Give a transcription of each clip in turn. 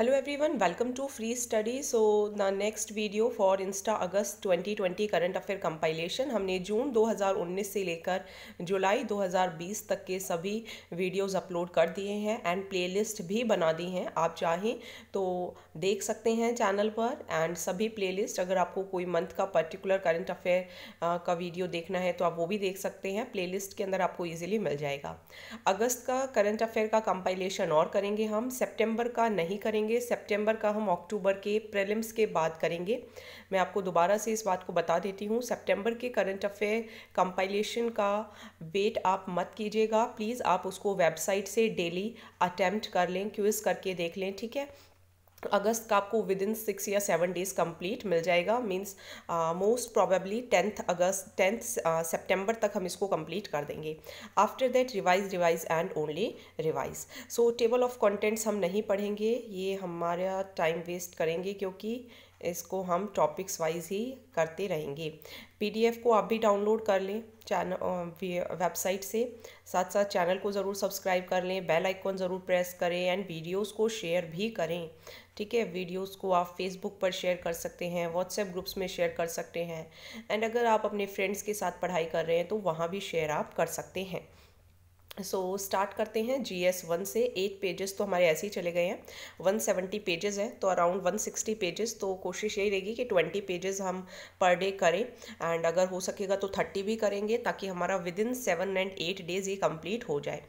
One welcome to free study so so next video for insta August twenty 2020 current affair compilation हमने जून 2019 से लेकर जुलाई 2020 तक के सभी वीडियोस अपलोड कर दिए हैं एंड प्लेलिस्ट भी बना दी हैं आप चाहें तो देख सकते हैं चैनल पर एंड सभी प्लेलिस्ट अगर आपको कोई मंथ का पर्टिकुलर करंट अफेयर का वीडियो देखना है तो आप वो भी देख सकते हैं लिस्ट के अंदर आपको ईजिली मिल जाएगा अगस्त का करंट अफेयर का कंपाइलेशन और करेंगे हम सेप्टेम्बर का नहीं करेंगे करेंगे सितंबर का हम अक्टूबर के प्रीलिम्स के बाद करेंगे मैं आपको दोबारा से इस बात को बता देती हूँ सितंबर के करंट अफेयर कंपाइलेशन का वेट आप मत कीजिएगा प्लीज़ आप उसको वेबसाइट से डेली अटैम्प्ट कर लें क्यूज करके देख लें ठीक है अगस्त का आपको विद इन सिक्स या सेवन डेज कंप्लीट मिल जाएगा means most probably tenth August tenth September uh, तक हम इसको कंप्लीट कर देंगे after that revise revise and only revise so table of contents हम नहीं पढ़ेंगे ये हमारा टाइम वेस्ट करेंगे क्योंकि इसको हम टॉपिक्स वाइज ही करते रहेंगे पीडीएफ को आप भी डाउनलोड कर लें चैनल uh, वेबसाइट से साथ साथ चैनल को ज़रूर सब्सक्राइब कर लें बेल आइकॉन ज़रूर प्रेस करें एंड वीडियोस को शेयर भी करें ठीक है वीडियोस को आप फेसबुक पर शेयर कर सकते हैं व्हाट्सएप ग्रुप्स में शेयर कर सकते हैं एंड अगर आप अपने फ्रेंड्स के साथ पढ़ाई कर रहे हैं तो वहाँ भी शेयर आप कर सकते हैं सो so, स्टार्ट करते हैं जी एस वन से एट पेजेस तो हमारे ऐसे ही चले गए हैं वन सेवेंटी पेजेस हैं तो अराउंड वन सिक्सटी पेजेस तो कोशिश यही रहेगी कि ट्वेंटी पेजेस हम पर डे करें एंड अगर हो सकेगा तो थर्टी भी करेंगे ताकि हमारा within seven and eight days ये कंप्लीट हो जाए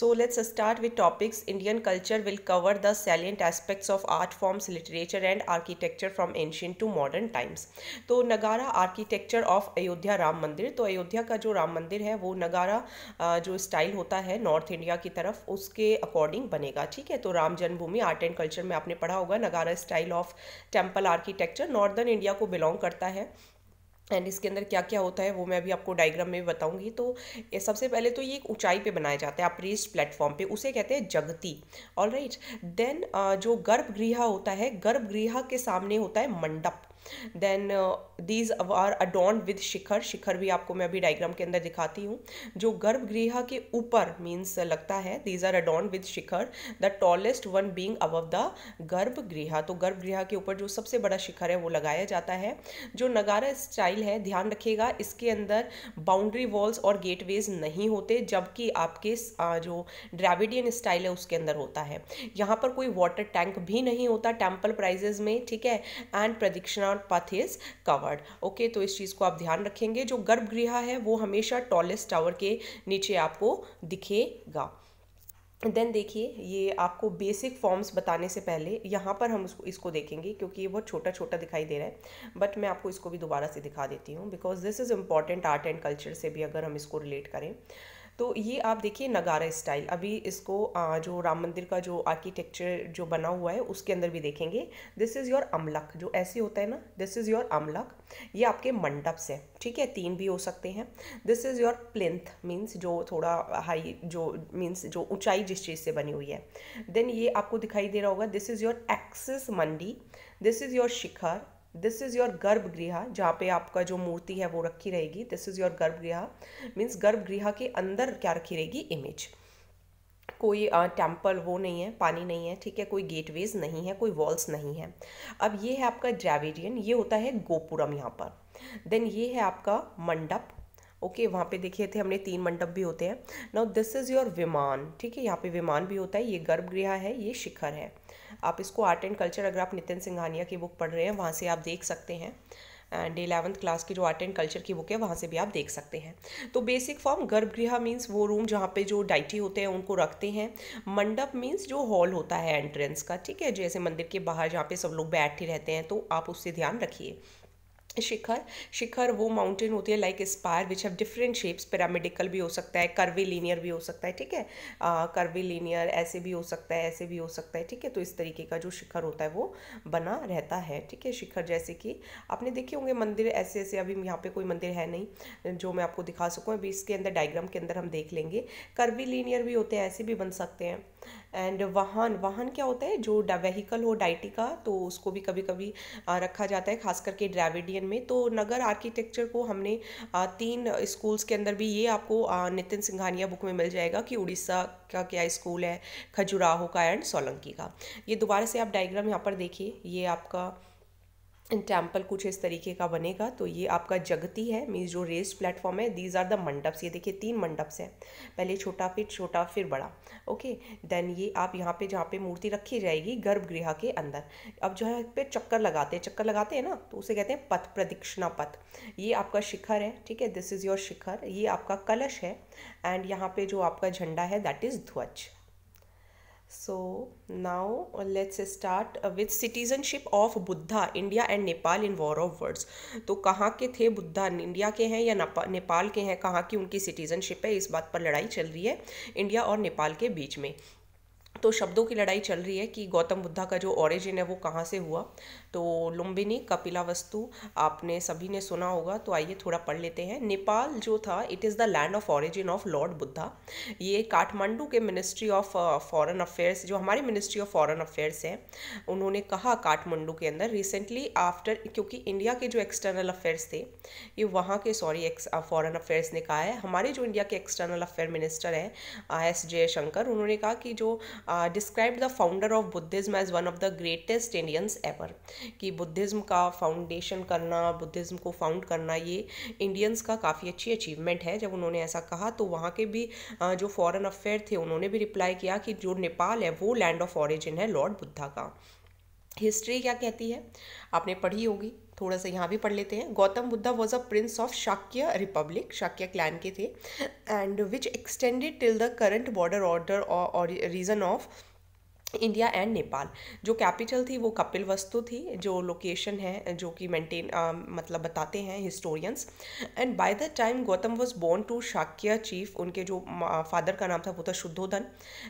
so let's start with topics Indian culture will cover the salient aspects of art forms literature and architecture from ancient to modern times तो Nagara architecture of Ayodhya Ram मंदिर तो अयोध्या का जो राम मंदिर है वो नगारा जो स्टाइल होता होता है नॉर्थ इंडिया की तरफ उसके अकॉर्डिंग बनेगा ठीक है तो राम जन्मभूमि आर्ट एंड कल्चर में आपने पढ़ा होगा Nagara style of temple architecture northern India को बिलोंग करता है एंड इसके अंदर क्या क्या होता है वो मैं अभी आपको डायग्राम में बताऊंगी तो सबसे पहले तो ये एक ऊंचाई पे बनाया जाता है अप्रेज प्लेटफॉर्म पे उसे कहते हैं जगती ऑल राइट देन जो गर्भगृह होता है गर्भगृह के सामने होता है mandap then these are adorned with shikhara shikhara भी आपको मैं अभी डायग्राम के अंदर दिखाती हूँ जो गर्भगृह के ऊपर मीन्स uh, लगता है these are adorned with shikhara the tallest one being above the garbhagriha तो गर्भगृह के ऊपर जो सबसे बड़ा शिखर है वो लगाया जाता है जो नगारा स्टाइल है ध्यान रखिएगा इसके अंदर बाउंड्री वॉल्स और गेटवेज नहीं होते जबकि आपके uh, जो ड्राविडियन स्टाइल है उसके अंदर होता है यहाँ पर कोई वाटर टैंक भी नहीं होता टेम्पल प्राइजेज में ठीक है एंड प्रदीक्षणा न्यूरॉन पथ इज कवर्ड ओके तो इस चीज़ को आप ध्यान रखेंगे जो गर्भगृह है वो हमेशा टॉलेस्ट टावर के नीचे आपको दिखेगा देन देखिए ये आपको बेसिक फॉर्म्स बताने से पहले यहाँ पर हम उसको इसको देखेंगे क्योंकि ये बहुत छोटा छोटा दिखाई दे रहा है बट मैं आपको इसको भी दोबारा से दिखा देती हूँ because this is important art and culture से भी अगर हम इसको रिलेट करें तो ये आप देखिए नगारा स्टाइल अभी इसको जो राम मंदिर का जो आर्किटेक्चर जो बना हुआ है उसके अंदर भी देखेंगे दिस इज़ योर अमलक जो ऐसे होता है ना दिस इज़ योर अमलक ये आपके मंडप्स हैं ठीक है तीन भी हो सकते हैं this is your plinth means जो थोड़ा हाई जो मीन्स जो ऊंचाई जिस चीज़ से बनी हुई है देन ये आपको दिखाई दे रहा होगा this is your axis mundi this is your shikhara this is your garbhagriha जहाँ पे आपका जो मूर्ति है वो रखी रहेगी this is your garbhagriha means garbhagriha के अंदर क्या रखी रहेगी इमेज कोई टेम्पल वो नहीं है पानी नहीं है ठीक है कोई गेटवेज नहीं है कोई वॉल्स नहीं है अब ये है आपका ड्रेविडियन ये होता है गोपुरम यहाँ पर देन ये है आपका मंडप ओके okay, वहाँ पे देखे थे हमने तीन मंडप भी होते हैं नाउ दिस इज़ योर विमान ठीक है यहाँ पे विमान भी होता है ये गर्भगृह है ये शिखर है आप इसको आर्ट एंड कल्चर अगर आप नितिन सिंघानिया की बुक पढ़ रहे हैं वहाँ से आप देख सकते हैं एंड एलेवंथ क्लास की जो आर्ट एंड कल्चर की बुक है वहाँ से भी आप देख सकते हैं तो बेसिक फॉर्म गर्भगृह मीन्स वो रूम जहाँ पे जो डाइटी होते हैं उनको रखते हैं मंडप मीन्स जो हॉल होता है एंट्रेंस का ठीक है जैसे मंदिर के बाहर जहाँ पे सब लोग बैठे रहते हैं तो आप उससे ध्यान रखिए शिखर शिखर वो माउंटेन होती है like spire which have different shapes pyramidical भी हो सकता है कर्वी लीनियर भी हो सकता है ठीक है कर्वी लीनियर ऐसे भी हो सकता है ऐसे भी हो सकता है ठीक है तो इस तरीके का जो शिखर होता है वो बना रहता है ठीक है शिखर जैसे कि आपने देखे होंगे मंदिर ऐसे ऐसे अभी यहाँ पे कोई मंदिर है नहीं जो मैं आपको दिखा सकूँ अभी इसके अंदर डाइग्राम के अंदर हम देख लेंगे कर्वी लीनियर भी होते हैं ऐसे भी बन सकते हैं एंड वाहन वाहन क्या होता है जो वहीकल हो डाइटी का तो उसको भी कभी कभी रखा जाता है खास करके ड्राविडियन में तो नगर आर्किटेक्चर को हमने तीन स्कूल्स के अंदर भी ये आपको नितिन सिंघानिया बुक में मिल जाएगा कि उड़ीसा का क्या स्कूल है खजुराहो का एंड सोलंकी का ये दोबारा से आप डाइग्राम यहाँ पर देखिए ये आपका टेम्पल कुछ इस तरीके का बनेगा तो ये आपका जगती है मीन्स जो रेस प्लेटफॉर्म है दीज आर द मंडप्स ये देखिए तीन मंडप्स हैं पहले छोटा फिर छोटा फिर बड़ा ओके देन ये आप यहाँ पे जहाँ पे मूर्ति रखी जाएगी गर्भगृह के अंदर अब जो है पे चक्कर लगाते हैं चक्कर लगाते हैं ना तो उसे कहते हैं पथ प्रदक्षिणा पथ ये आपका शिखर है ठीक है दिस इज़ योर शिखर ये आपका कलश है एंड यहाँ पर जो आपका झंडा है that is dhvaja So now uh, let's start with citizenship of Buddha, India and Nepal in war of words. तो कहाँ के थे बुद्धा इंडिया के हैं या नेपाल के हैं कहाँ की उनकी सिटीजनशिप है इस बात पर लड़ाई चल रही है इंडिया और नेपाल के बीच में तो शब्दों की लड़ाई चल रही है कि गौतम बुद्धा का जो ओरिजिन है वो कहाँ से हुआ तो लुम्बिनी कपिला वस्तु आपने सभी ने सुना होगा तो आइए थोड़ा पढ़ लेते हैं नेपाल जो था it is the land of origin of lord Buddha ये काठमांडू के मिनिस्ट्री ऑफ फॉरेन अफेयर्स जो हमारी मिनिस्ट्री ऑफ फॉरेन अफेयर्स है उन्होंने कहा काठमांडू के अंदर रिसेंटली आफ्टर क्योंकि इंडिया के जो एक्सटर्नल अफेयर्स थे ये वहाँ के सॉरी फॉरन अफेयर्स ने कहा है हमारे जो इंडिया के एक्सटर्नल अफेयर मिनिस्टर हैं एस जयशंकर उन्होंने कहा कि जो describe the founder of Buddhism as one of the greatest Indians ever कि बुद्धिज़्म का फाउंडेशन करना बुद्धिज़्म को फाउंड करना ये इंडियंस का काफ़ी अच्छी अचीवमेंट है जब उन्होंने ऐसा कहा तो वहाँ के भी जो फॉरेन अफेयर थे उन्होंने भी रिप्लाई किया कि जो नेपाल है वो लैंड ऑफ ऑरिजिन है लॉर्ड बुद्धा का हिस्ट्री क्या कहती है आपने पढ़ी होगी थोड़ा सा यहाँ भी पढ़ लेते हैं Gautam Buddha was a prince of Shakya republic Shakya clan के थे and which extended till the current border order और region of India and Nepal जो कैपिटल थी वो कपिल वस्तु थी जो लोकेशन है जो कि मेंटेन मतलब बताते हैं historians and by the time Gautam was born to Shakya chief उनके जो फादर का नाम था वो था शुद्धोधन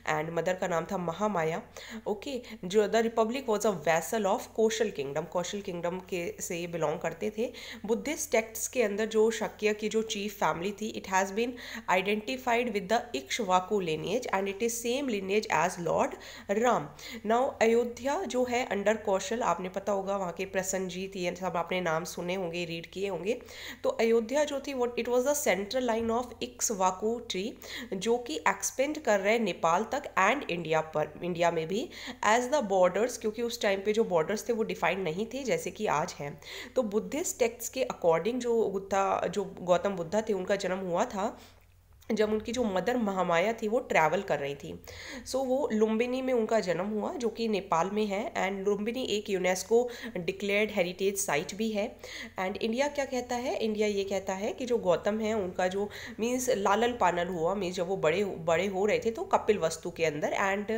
एंड मदर का नाम था महामाया ओके जो the republic was a vassal of Kosala kingdom Kosala kingdom के से ये बिलोंग करते थे बुद्धिस्ट टेक्ट्स के अंदर जो शक्य की जो चीफ फैमिली थी it has been identified with the Ikshvaku lineage and it is same lineage as lord Ram Ram हाँ, नाउ अयोध्या जो है अंडर कौशल आपने पता होगा वहाँ के प्रसन्नजीत ये सब आपने नाम सुने होंगे रीड किए होंगे तो अयोध्या जो थी वो it was the central line of Ikshvaku tree जो कि एक्सपेंड कर रहे नेपाल तक एंड इंडिया पर इंडिया में भी एज द बॉर्डर्स क्योंकि उस टाइम पे जो बॉर्डर्स थे वो डिफाइंड नहीं थे जैसे कि आज हैं तो बुद्धिस्ट टेक्स्ट के अकॉर्डिंग जो गुत्ता जो गौतम बुद्धा थे उनका जन्म हुआ था जब उनकी जो मदर महामाया थी वो ट्रैवल कर रही थी सो so, वो लुम्बिनी में उनका जन्म हुआ जो कि नेपाल में है एंड लुम्बिनी एक यूनेस्को डिक्लेयर्ड हेरिटेज साइट भी है एंड इंडिया क्या कहता है इंडिया ये कहता है कि जो गौतम है उनका जो मीन्स लालल पानल हुआ मीन्स जब वो बड़े बड़े हो रहे थे तो कपिल वस्तु के अंदर and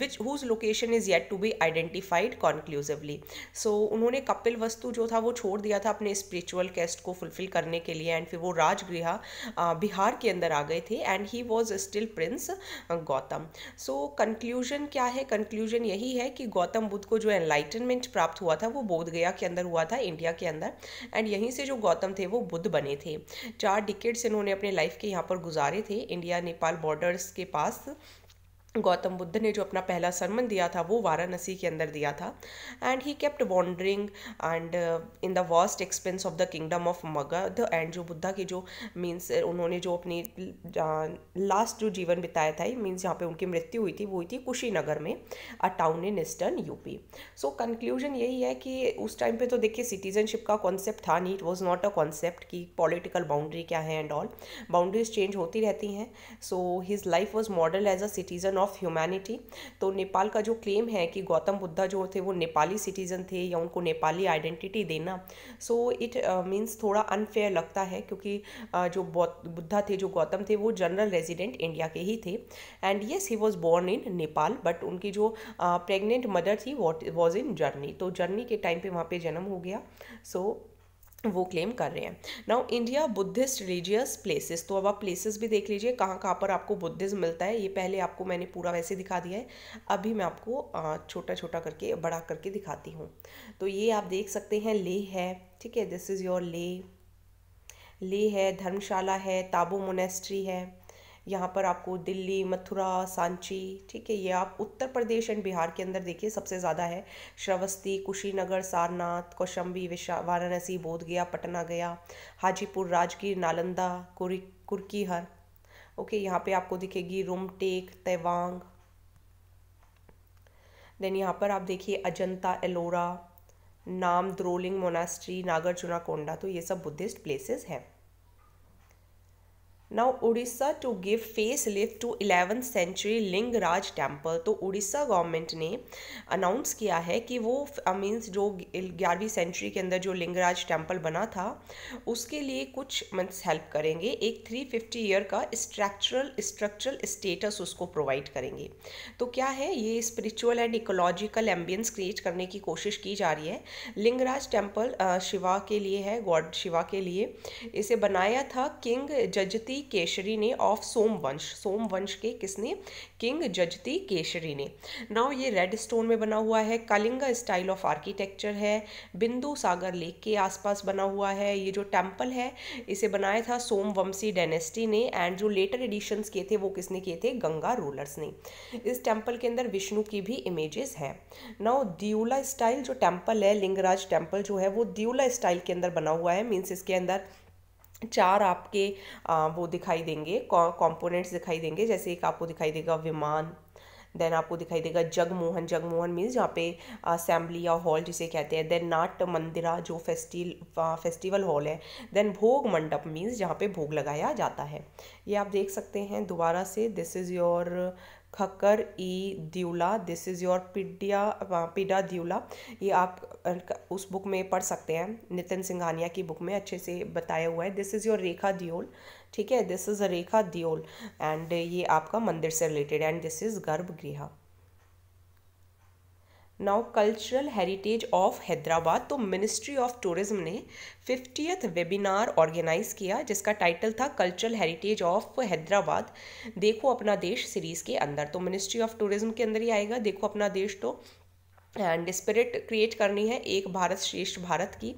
which whose location is yet to be identified conclusively so उन्होंने कपिल वस्तु जो था वो छोड़ दिया था अपने स्पिरिचुअल कैस्ट को फुलफिल करने के लिए एंड फिर वो राजगृह बिहार के अंदर आ गए गए थे and he was still prince Gautam so conclusion क्या है कंक्लूजन यही है कि गौतम बुद्ध को जो एनलाइटनमेंट प्राप्त हुआ था वो बोध गया के अंदर हुआ था इंडिया के अंदर एंड यहीं से जो गौतम थे वो बुद्ध बने थे चार डिकेट्स इन्होंने अपने लाइफ के यहाँ पर गुजारे थे इंडिया नेपाल बॉर्डर्स के पास गौतम बुद्ध ने जो अपना पहला सरमन दिया था वो वाराणसी के अंदर दिया था and he kept wandering and in the vast expanse of the kingdom of Magadha and जो बुद्धा की जो मीन्स uh, उन्होंने जो अपनी लास्ट uh, जो जीवन बिताया था मीन्स यहाँ पे उनकी मृत्यु हुई थी वो हुई थी कुशीनगर में a town in eastern UP so conclusion यही है कि उस टाइम पे तो देखिए सिटीजनशिप का कॉन्सेप्ट था नहीं it was not a concept कि पॉलिटिकल बाउंड्री क्या है एंड ऑल बाउंड्रीज चेंज होती रहती हैं so his life was model as a citizen of humanity तो नेपाल का जो क्लेम है कि गौतम बुद्धा जो थे वो नेपाली सिटीज़न थे या उनको नेपाली आइडेंटिटी देना सो इट मीन्स थोड़ा अनफेयर लगता है क्योंकि uh, जो बुद्धा थे जो गौतम थे वो जनरल रेजिडेंट इंडिया के ही थे and yes he was born in Nepal but उनकी जो प्रेगनेंट uh, मदर थी वॉज इन जर्नी तो जर्नी के टाइम पे वहाँ पे जन्म हो गया सो so, वो क्लेम कर रहे हैं now India Buddhist religious places तो अब आप प्लेसेस भी देख लीजिए कहाँ कहाँ पर आपको बुद्धिज़्म मिलता है ये पहले आपको मैंने पूरा वैसे दिखा दिया है अभी मैं आपको छोटा छोटा करके बड़ा करके दिखाती हूँ तो ये आप देख सकते हैं ले है ठीक है दिस इज़ योर ले ले है धर्मशाला है ताबो मोनेस्ट्री है यहाँ पर आपको दिल्ली मथुरा सांची ठीक है ये आप उत्तर प्रदेश एंड बिहार के अंदर देखिए सबसे ज़्यादा है श्रवस्ती कुशीनगर सारनाथ कौशम्बी विशा वाराणसी बोध गया पटना गया हाजीपुर राजगीर नालंदा कुरी कुर्कीहर ओके यहाँ पे आपको दिखेगी रोमटेक तेवांग देन यहाँ पर आप देखिए अजंता एलोरा नाम द्रोलिंग मोनास्ट्री नागरचुना कोंडा तो ये सब बुद्धिस्ट प्लेसेस हैं now Orissa to give face lift to eleventh century Lingaraj temple तो उड़ीसा गवर्नमेंट ने अनाउंस किया है कि वो मीन्स जो ग्यारहवीं सेंचुरी के अंदर जो लिंगराज टेम्पल बना था उसके लिए कुछ मीन्स हेल्प करेंगे एक थ्री फिफ्टी ईयर का स्ट्रक्चरल स्ट्रक्चरल स्टेटस उसको प्रोवाइड करेंगे तो क्या है ये spiritual and ecological ambience create करने की कोशिश की जा रही है लिंगराज टेम्पल शिवा के लिए है गॉड शिवा के लिए इसे बनाया था किंग जजती जजती केशरी ने ऑफ सोमवंश सोमवंश के किसने किंग जजती केशरी ने नाउ ये रेड स्टोन में बना हुआ है कलिंगा स्टाइल ऑफ आर्किटेक्चर है बिंदु सागर लेक के आसपास बना हुआ है ये जो टेम्पल है इसे बनाया था सोमवंशी डेनेस्टी ने एंड जो लेटर एडिशंस किए थे वो किसने किए थे गंगा रूलर्स ने इस टेम्पल के अंदर विष्णु की भी इमेजेस हैं नाउ दियोला स्टाइल जो टेम्पल है लिंगराज टेम्पल जो है वो दियोला स्टाइल के अंदर बना हुआ है मीन्स इसके अंदर चार आपके वो दिखाई देंगे कंपोनेंट्स दिखाई देंगे जैसे एक आपको दिखाई देगा विमान देन आपको दिखाई देगा जगमोहन जगमोहन मीन्स जहाँ पे असेंबली या हॉल जिसे कहते हैं देन नाट मंदिरा जो फेस्टिल फेस्टिवल हॉल है देन भोग मंडप मीन्स जहाँ पे भोग लगाया जाता है ये आप देख सकते हैं दोबारा से दिस इज़ योर खक्कर ई दियुला दिस इज़ योर पिडिया पिडा दियुला ये आप उस बुक में पढ़ सकते हैं नितिन सिंघानिया की बुक में अच्छे से बताया हुआ है this is your rekha deula ठीक है this is rekha deula and ये आपका मंदिर से related and this is garbhagriha now cultural heritage of Hyderabad तो मिनिस्ट्री ऑफ टूरिज्म ने फिफ्टियथ वेबिनार ऑर्गेनाइज किया जिसका टाइटल था कल्चरल हेरिटेज ऑफ हैदराबाद देखो अपना देश सीरीज़ के अंदर तो मिनिस्ट्री ऑफ टूरिज्म के अंदर ही आएगा देखो अपना देश तो एंड स्पिरिट क्रिएट करनी है एक भारत श्रेष्ठ भारत की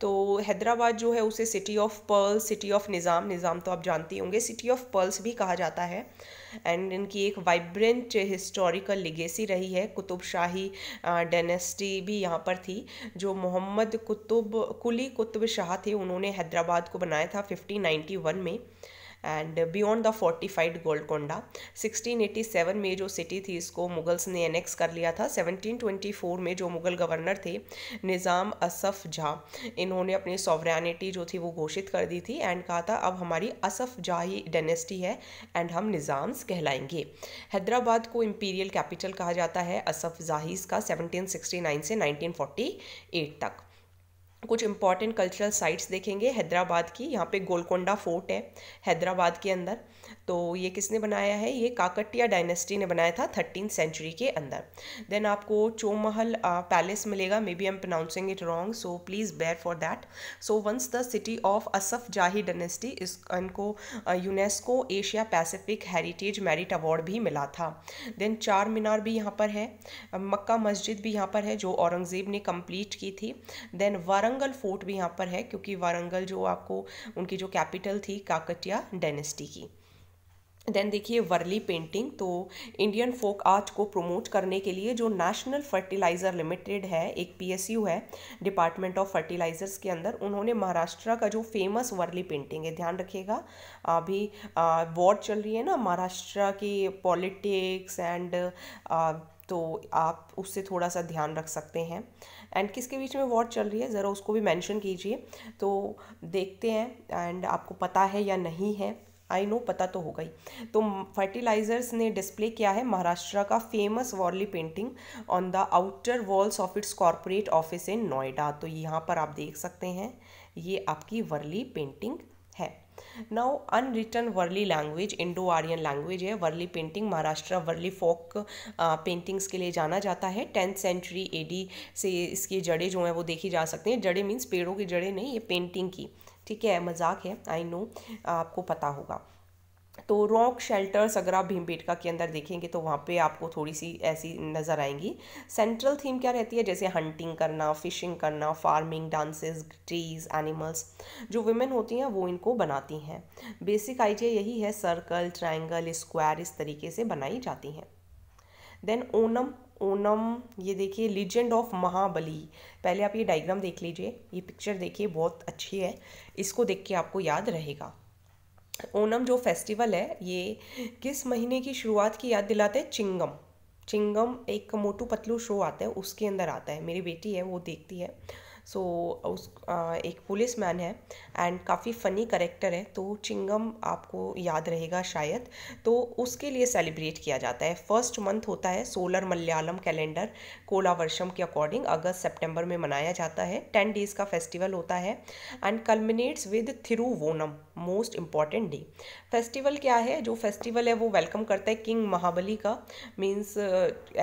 तो हैदराबाद जो है उसे city of pearls city of Nizam Nizam तो आप जानती होंगे सिटी ऑफ पर्ल्स भी कहा जाता है एंड इनकी एक वाइब्रेंट हिस्टोरिकल लिगेसी रही है कुतुब शाही डेनेस्टी भी यहाँ पर थी जो मोहम्मद कुतुब कुली कुतुब शाह थे उन्होंने हैदराबाद को बनाया था फिफ्टीन में and beyond the fortified Golconda 1687 में जो सिटी थी इसको मुगल्स ने एनेक्स कर लिया था 1724 में जो मुगल गवर्नर थे निज़ाम असफ झा इन्होंने अपनी सॉवरानिटी जो थी वो घोषित कर दी थी एंड कहा था अब हमारी असफ ही डेनेस्टी है एंड हम निज़ाम्स कहलाएंगे हैदराबाद को इम्पीरियल कैपिटल कहा जाता है असफ जाहीज़ का नाइन से एट तक कुछ इंपॉर्टेंट कल्चरल साइट्स देखेंगे हैदराबाद की यहाँ पे गोलकोंडा फोर्ट है हैदराबाद के अंदर तो ये किसने बनाया है ये काकटिया डायनेस्टी ने बनाया था थर्टीन सेंचुरी के अंदर देन आपको चोमहल पैलेस मिलेगा maybe am pronouncing it wrong so please bear for that so once the city of Asaf Jahi dynasty is इनको UNESCO Asia Pacific heritage merit award भी मिला था देन चार मीनार भी यहाँ पर है मक्का मस्जिद भी यहाँ पर है जो औरंगज़ेब ने कंप्लीट की थी देन वारंगल फोर्ट भी यहाँ पर है क्योंकि वारंगल जो आपको उनकी जो कैपिटल थी काकटिया डायनेस्टी की देन देखिए वर्ली पेंटिंग तो इंडियन फोक आर्ट को प्रमोट करने के लिए जो नेशनल फर्टिलाइज़र लिमिटेड है एक पीएसयू है डिपार्टमेंट ऑफ फर्टिलाइज़र्स के अंदर उन्होंने महाराष्ट्र का जो फेमस वर्ली पेंटिंग है ध्यान रखिएगा अभी वॉर चल रही है ना महाराष्ट्र की पॉलिटिक्स एंड तो आप उससे थोड़ा सा ध्यान रख सकते हैं एंड किसके बीच में वॉर चल रही है ज़रा उसको भी मैंशन कीजिए तो देखते हैं एंड आपको पता है या नहीं है आई नो पता तो होगा ही तो फर्टिलाइजर्स ने डिस्प्ले किया है महाराष्ट्र का famous Warli painting on the outer walls of its corporate office in Noida तो यहाँ पर आप देख सकते हैं ये आपकी वर्ली पेंटिंग है now unwritten Warli language Indo Aryan language है Warli painting Maharashtra Warli folk paintings के लिए जाना जाता है टेंथ सेंचुरी एडी से इसकी जड़ें जो हैं वो देखी जा सकती हैं जड़ें मीन्स पेड़ों की जड़ें नहीं ये पेंटिंग की ठीक है मजाक है आई नो आपको पता होगा तो रॉक शेल्टर्स अगर आप भीमबेटका के अंदर देखेंगे तो वहाँ पे आपको थोड़ी सी ऐसी नज़र आएंगी सेंट्रल थीम क्या रहती है जैसे हंटिंग करना फिशिंग करना फार्मिंग डांसेस ट्रीज एनिमल्स जो वुमेन होती हैं वो इनको बनाती हैं बेसिक आइडिया यही है सर्कल ट्रायंगल स्क्वायर इस तरीके से बनाई जाती हैं देन ओनम ओनम ये देखिए लीजेंड ऑफ महाबली पहले आप ये डायग्राम देख लीजिए ये पिक्चर देखिए बहुत अच्छी है इसको देख के आपको याद रहेगा ओनम जो फेस्टिवल है ये किस महीने की शुरुआत की याद दिलाते हैं चिंगम चिंगम एक मोटू पतलू शो आता है उसके अंदर आता है मेरी बेटी है वो देखती है सो so, उस आ, एक पुलिस मैन है एंड काफ़ी फ़नी करेक्टर है तो चिंगम आपको याद रहेगा शायद तो उसके लिए सेलिब्रेट किया जाता है फर्स्ट मंथ होता है सोलर मलयालम कैलेंडर कोला वर्षम के अकॉर्डिंग अगस्त सेप्टेम्बर में मनाया जाता है टेन डेज़ का फेस्टिवल होता है and culminates with Thiruvonam most important day festival क्या है जो फेस्टिवल है वो वेलकम करता है किंग महाबली का मीन्स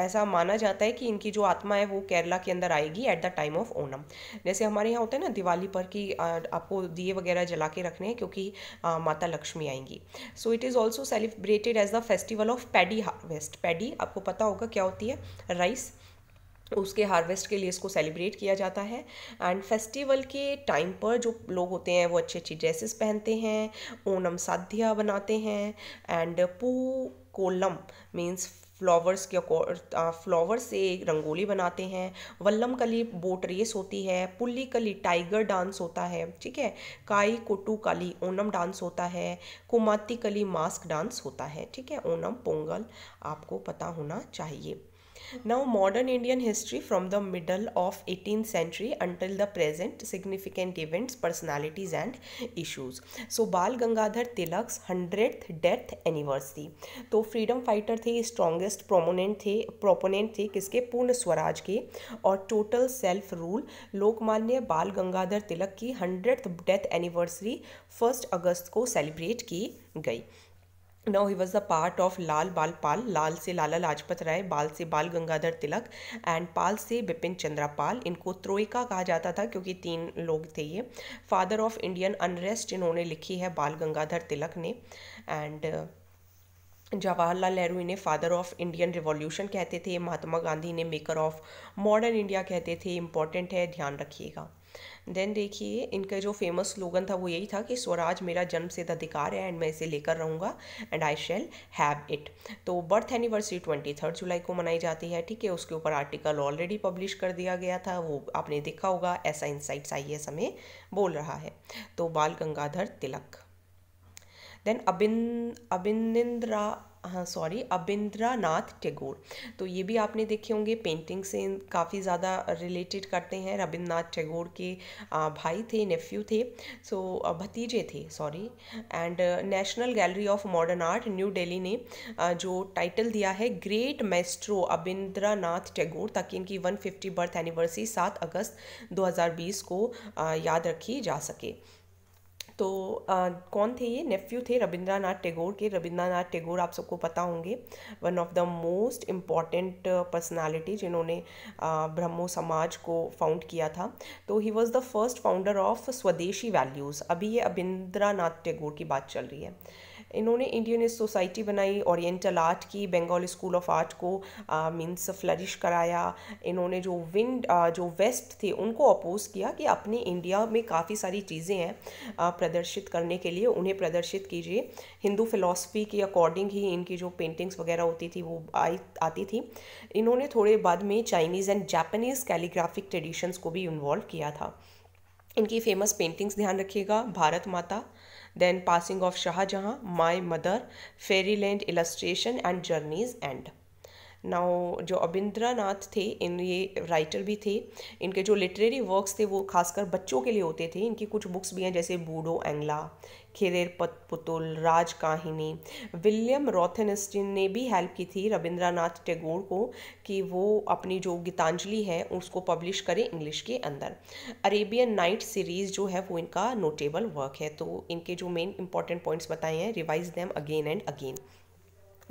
ऐसा माना जाता है कि इनकी जो आत्मा है वो केरला के अंदर आएगी at the time of Onam जैसे हमारे यहाँ होता है ना दिवाली पर कि आपको दिए वगैरह जला के रखने हैं क्योंकि माता लक्ष्मी आएंगी so it is also celebrated as the festival of paddy harvest paddy आपको पता होगा क्या होती है राइस उसके हार्वेस्ट के लिए इसको सेलिब्रेट किया जाता है एंड फेस्टिवल के टाइम पर जो लोग होते हैं वो अच्छी अच्छी ड्रेसेस पहनते हैं ओनम साध्या बनाते हैं and Pookalam means flowers के फ्लावर से रंगोली बनाते हैं वल्लम कली बोट रेस होती है पुल्ली कली टाइगर डांस होता है ठीक है काई कोटू कली ओनम डांस होता है कुमाती कली मास्क डांस होता है ठीक है ओनम पोंगल आपको पता होना चाहिए Now modern Indian history from the middle of 18th century until the present significant events, personalities and issues. So Bal Gangadhar Tilak's 100th death anniversary. तो फ्रीडम फाइटर थे स्ट्रॉन्गेस्ट प्रोमोनेंट थे प्रोपोनेंट थे किसके पूर्ण स्वराज के और टोटल सेल्फ रूल लोकमान्य बाल गंगाधर तिलक की हंड्रेड डेथ एनिवर्सरी फर्स्ट अगस्त को सेलिब्रेट की गई no he was the part of Lal Bal Pal लाल से लाला लाजपत राय बाल से बाल गंगाधर तिलक एंड पाल से बिपिन चंद्रा पाल इनको त्रोइका कहा जाता था क्योंकि तीन लोग थे ये फादर ऑफ इंडियन अनरेस्ट इन्होंने लिखी है बाल गंगाधर तिलक ने एंड जवाहरलाल नेहरू इन्हें फादर ऑफ इंडियन रिवॉल्यूशन कहते थे महात्मा गांधी ने मेकर ऑफ मॉडर्न इंडिया कहते थे इंपॉर्टेंट है ध्यान रखिएगा देन देखिए इनका जो फेमस स्लोगन था वो यही था कि स्वराज मेरा जन्म सिद्ध अधिकार है एंड मैं इसे लेकर रहूँगा and I shall have it तो बर्थ एनिवर्सरी ट्वेंटी थर्ड जुलाई को मनाई जाती है ठीक है उसके ऊपर आर्टिकल ऑलरेडी पब्लिश कर दिया गया था वो आपने देखा होगा ऐसा इंसाइट्स आई हमें बोल रहा है तो बाल गंगाधर तिलक देन अबिन अभिनिंद्रा हाँ सॉरी अबिंद्रा नाथ टैगोर तो ये भी आपने देखे होंगे पेंटिंग से काफ़ी ज़्यादा रिलेटेड करते हैं रविंद्रनाथ टैगोर के भाई थे नेफ्यू थे सो भतीजे थे sorry and national gallery of modern art new Delhi ने जो टाइटल दिया है ग्रेट मेस्ट्रो अबिंद्रा नाथ टैगोर ताकि इनकी वन बर्थ एनिवर्सरी सात अगस्त दो को याद रखी जा सके तो आ, कौन थे ये नेफ्यू थे रविंद्रनाथ टैगोर के रविंद्रनाथ टैगोर आप सबको पता होंगे one of the most important personality जिन्होंने ब्रह्मो समाज को फाउंड किया था तो he was the first founder of Swadeshi values अभी ये रविंद्रनाथ टैगोर की बात चल रही है इन्होंने इंडियन सोसाइटी बनाई ओरिएंटल आर्ट की बंगाल स्कूल ऑफ आर्ट को मीन्स फ्लरिश कराया इन्होंने जो विंड जो वेस्ट थे उनको अपोज किया कि अपने इंडिया में काफ़ी सारी चीज़ें हैं प्रदर्शित करने के लिए उन्हें प्रदर्शित कीजिए हिंदू फिलासफी के अकॉर्डिंग ही इनकी जो पेंटिंग्स वगैरह होती थी वो आई आती थी इन्होंने थोड़े बाद में Chinese and Japanese calligraphic traditions को भी इन्वॉल्व किया था इनकी फेमस पेंटिंग्स ध्यान रखिएगा Bharat Mata then passing of Shahjahan my mother fairy land illustration and journeys and now जो नाथ थे इन ये राइटर भी थे इनके जो लिटरेरी वर्क्स थे वो खासकर बच्चों के लिए होते थे इनकी कुछ बुक्स भी हैं जैसे बूडो एंगला खेरेर पुतुल राज काहिनी विलियम रोथेनस्टिन ने भी हेल्प की थी रविंद्रनाथ टैगोर को कि वो अपनी जो गीतांजलि है उसको पब्लिश करें इंग्लिश के अंदर अरेबियन नाइट सीरीज़ जो है वो इनका नोटेबल वर्क है तो इनके जो मेन इंपॉर्टेंट पॉइंट्स बताए हैं revise them again and again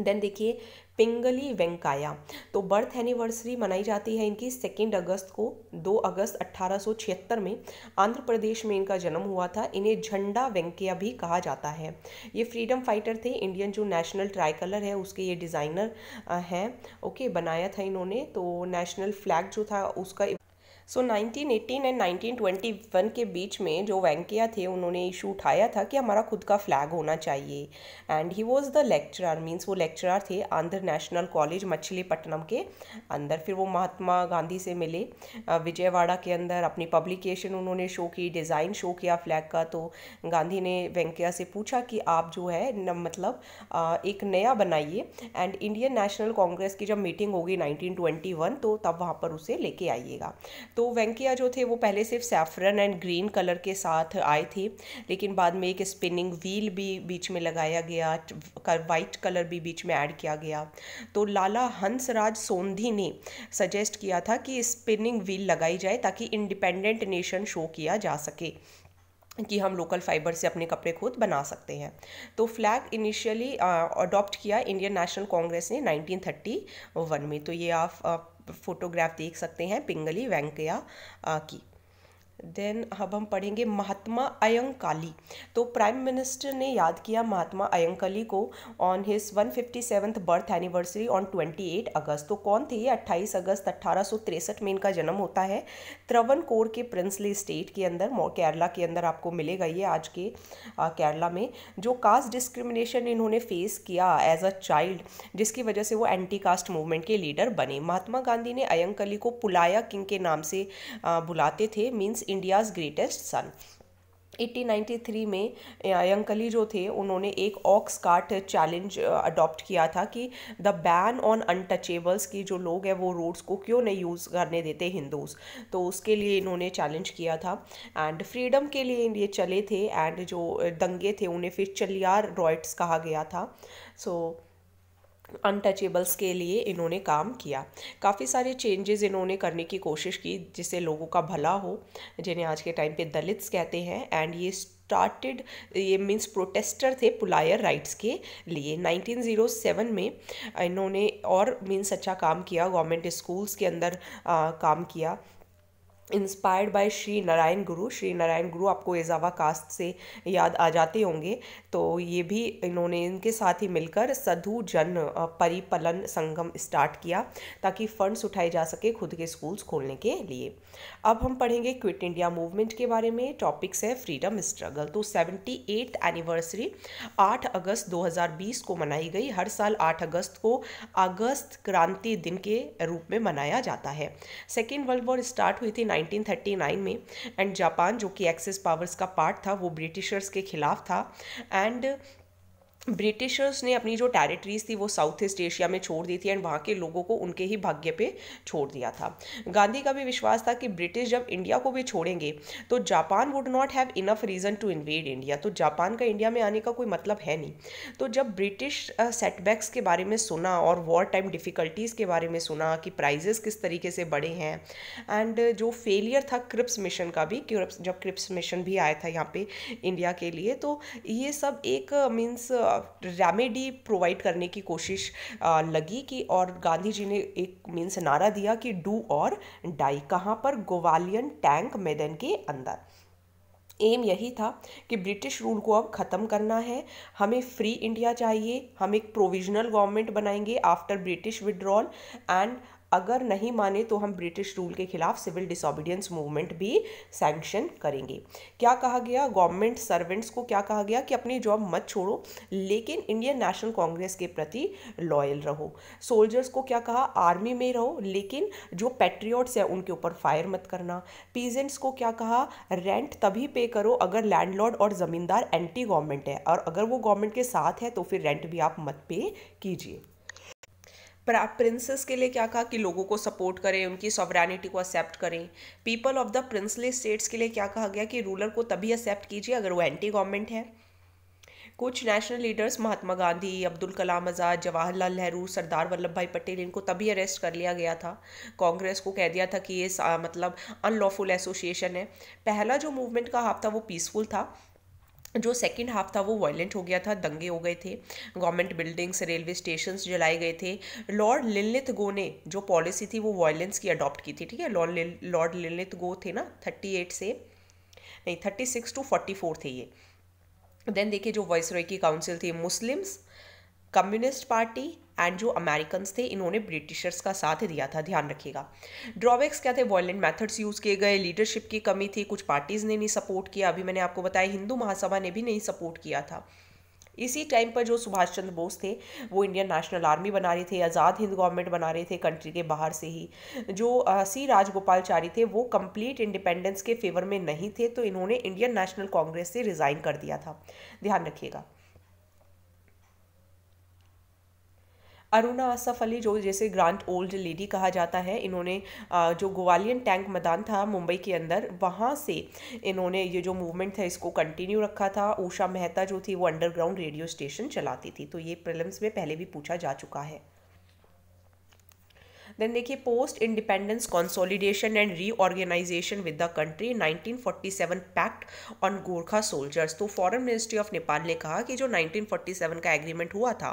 then देखिए पिंगली वेंकाया तो बर्थ एनिवर्सरी मनाई जाती है इनकी सेकेंड अगस्त को दो अगस्त 1876 में आंध्र प्रदेश में इनका जन्म हुआ था इन्हें झंडा वेंकैया भी कहा जाता है ये फ्रीडम फाइटर थे इंडियन जो नेशनल ट्राई कलर है उसके ये डिज़ाइनर हैं ओके बनाया था इन्होंने तो नेशनल फ्लैग जो था उसका सो नाइनटीन 1918 एंड 1921 के बीच में जो वेंकैया थे उन्होंने इशू उठाया था कि हमारा खुद का फ्लैग होना चाहिए and he was the lecturer means वो लेक्चरर थे आंध्र नेशनल कॉलेज मछलीपट्टनम के अंदर फिर वो महात्मा गांधी से मिले विजयवाड़ा के अंदर अपनी पब्लिकेशन उन्होंने शो की डिज़ाइन शो किया फ्लैग का तो गांधी ने वेंकैया से पूछा कि आप जो है न, मतलब एक नया बनाइए एंड इंडियन नेशनल कांग्रेस की जब मीटिंग होगी 1921 तो तब वहाँ पर उसे लेके आइएगा तो वेंकिया जो थे वो पहले सिर्फ सेफरन एंड ग्रीन कलर के साथ आए थे लेकिन बाद में एक स्पिनिंग व्हील भी बीच में लगाया गया वाइट कलर भी बीच में ऐड किया गया तो लाला हंसराज सोंधी ने सजेस्ट किया था कि स्पिनिंग व्हील लगाई जाए ताकि इंडिपेंडेंट नेशन शो किया जा सके कि हम लोकल फाइबर से अपने कपड़े खुद बना सकते हैं तो फ्लैग इनिशियली अडॉप्ट किया इंडियन नेशनल कांग्रेस ने 1931 में तो ये आप फोटोग्राफ देख सकते हैं पिंगली वेंकैया की देन अब हम पढ़ेंगे महात्मा अयंकाली तो प्राइम मिनिस्टर ने याद किया महात्मा अयंकाली को on his one fifty seventh birth anniversary on twenty eight अगस्त तो कौन थे ये अट्ठाईस अगस्त अट्ठारह में इनका जन्म होता है त्रवन कोर के प्रिंसली स्टेट के अंदर केरला के अंदर आपको मिलेगा ये आज के आ, केरला में जो कास्ट डिस्क्रिमिनेशन इन्होंने फेस किया एज अ चाइल्ड जिसकी वजह से वो एंटी कास्ट मूवमेंट के लीडर बने महात्मा गांधी ने अयंकली को पुलाया किंग के नाम से आ, बुलाते थे मीन्स इंडियाज़ ग्रेटेस्ट सन 1893 में अयंकली जो थे उन्होंने एक ऑक्स कार्ट चैलेंज अडॉप्ट किया था कि द बैन ऑन अनटचेबल्स की जो लोग हैं वो रोड्स को क्यों नहीं यूज़ करने देते हिंदूज तो उसके लिए इन्होंने चैलेंज किया था एंड फ्रीडम के लिए ये चले थे एंड जो दंगे थे उन्हें फिर चलियार रॉयट्स कहा गया था सो so, अनटचेबल्स के लिए इन्होंने काम किया काफ़ी सारे चेंजेस इन्होंने करने की कोशिश की जिससे लोगों का भला हो जिन्हें आज के टाइम पे दलित्स कहते हैं एंड ये स्टार्टेड ये मीन्स प्रोटेस्टर थे पुलायर राइट्स के लिए 1907 में इन्होंने और मीन्स अच्छा काम किया गवर्नमेंट स्कूल्स के अंदर आ, काम किया इंस्पायर्ड बाय श्री नारायण गुरु श्री नारायण गुरु आपको एजावा कास्ट से याद आ जाते होंगे तो ये भी इन्होंने इनके साथ ही मिलकर सधु जन परिपलन संगम स्टार्ट किया ताकि फंड्स उठाए जा सके खुद के स्कूल्स खोलने के लिए अब हम पढ़ेंगे क्विट इंडिया मूवमेंट के बारे में टॉपिक्स है फ्रीडम स्ट्रगल तो सेवेंटी एट एनिवर्सरी आठ अगस्त बीस को मनाई गई हर साल आठ अगस्त को अगस्त क्रांति दिन के रूप में मनाया जाता है सेकेंड वर्ल्ड वॉर स्टार्ट हुई थी 1939 में एंड जापान जो कि एक्सिस पावर्स का पार्ट था वो ब्रिटिशर्स के ख़िलाफ़ था एंड ब्रिटिशर्स ने अपनी जो टेरिटरीज थी वो साउथ ईस्ट एशिया में छोड़ दी थी एंड वहाँ के लोगों को उनके ही भाग्य पे छोड़ दिया था गांधी का भी विश्वास था कि ब्रिटिश जब इंडिया को भी छोड़ेंगे तो Japan would not have enough reason to invade India तो जापान का इंडिया में आने का कोई मतलब है नहीं तो जब ब्रिटिश सेटबैक्स uh, के बारे में सुना और वॉर टाइम डिफ़िकल्टीज़ के बारे में सुना कि प्राइजेस किस तरीके से बढ़े हैं एंड जो फेलियर था क्रिप्स मिशन का भी क्रिप्स जब क्रिप्स मिशन भी आया था यहाँ पे इंडिया के लिए तो ये सब एक मीन्स uh, रेमेडी प्रोवाइड करने की कोशिश लगी कि और गांधी जी ने एक मीन्स नारा दिया कि डू और डाई कहाँ पर ग्वालियन टैंक मैदान के अंदर एम यही था कि ब्रिटिश रूल को अब ख़त्म करना है हमें फ्री इंडिया चाहिए हम एक प्रोविजनल गवर्नमेंट बनाएंगे आफ्टर ब्रिटिश विड्रॉल एंड अगर नहीं माने तो हम ब्रिटिश रूल के खिलाफ सिविल डिसऑबिडियंस मूवमेंट भी सैंक्शन करेंगे क्या कहा गया गवर्नमेंट सर्वेंट्स को क्या कहा गया कि अपनी जॉब मत छोड़ो लेकिन इंडियन नेशनल कांग्रेस के प्रति लॉयल रहो सोल्जर्स को क्या कहा आर्मी में रहो लेकिन जो पेट्रियट्स हैं उनके ऊपर फायर मत करना पीजेंट्स को क्या कहा रेंट तभी पे करो अगर लैंडलॉर्ड और ज़मींदार एंटी गवर्नमेंट है और अगर वो गवर्नमेंट के साथ है तो फिर रेंट भी आप मत पे कीजिए प्रिंसेस के लिए क्या कहा कि लोगों को सपोर्ट करें उनकी सॉवरानिटी को एक्सेप्ट करें people of the princely states के लिए क्या कहा गया कि रूलर को तभी एक्सेप्ट कीजिए अगर वो एंटी गवर्नमेंट है कुछ नेशनल लीडर्स महात्मा गांधी अब्दुल कलाम आज़ाद जवाहरलाल नेहरू सरदार वल्लभ भाई पटेल इनको तभी अरेस्ट कर लिया गया था कांग्रेस को कह दिया था कि ये मतलब अनलॉफुल एसोसिएशन है पहला जो मूवमेंट का हाफ था वो पीसफुल था जो सेकेंड हाफ था वो वायलेंट हो गया था दंगे हो गए थे गवर्नमेंट बिल्डिंग्स रेलवे स्टेशन जलाए गए थे लॉर्ड लिलित गो ने जो पॉलिसी थी वो वायलेंस की अडॉप्ट की थी ठीक है लॉर्ड लॉर्ड लिलित गो थे ना थर्टी एट से नहीं thirty six to forty four थे ये देन देखिए जो वॉइस की काउंसिल थी मुस्लिम्स कम्युनिस्ट पार्टी एंड जो अमेरिकन थे इन्होंने ब्रिटिशर्स का साथ दिया था ध्यान रखिएगा ड्रॉबैक्स क्या थे वॉयलेंट मैथड्स यूज़ किए गए लीडरशिप की कमी थी कुछ पार्टीज़ ने नहीं सपोर्ट किया अभी मैंने आपको बताया हिंदू महासभा ने भी नहीं सपोर्ट किया था इसी टाइम पर जो सुभाष चंद्र बोस थे वो इंडियन नेशनल आर्मी बना रहे थे आज़ाद हिंद गवर्नमेंट बना रहे थे कंट्री के बाहर से ही जो सी राजगोपालचारी थे वो कंप्लीट इंडिपेंडेंस के फेवर में नहीं थे तो इन्होंने इंडियन नेशनल कांग्रेस से रिज़ाइन कर दिया था ध्यान रखिएगा अरुणा असफ अली जो जैसे ग्रांट ओल्ड लेडी कहा जाता है इन्होंने जो ग्वालियन टैंक मैदान था मुंबई के अंदर वहाँ से इन्होंने ये जो मूवमेंट था इसको कंटिन्यू रखा था ऊषा मेहता जो थी वो अंडरग्राउंड रेडियो स्टेशन चलाती थी तो ये प्रिलिम्स में पहले भी पूछा जा चुका है देन देखिए post independence consolidation and reorganisation with the country 1947 pact on Gorkha soldiers तो फॉरेन मिनिस्ट्री ऑफ नेपाल ने कहा कि जो 1947 का एग्रीमेंट हुआ था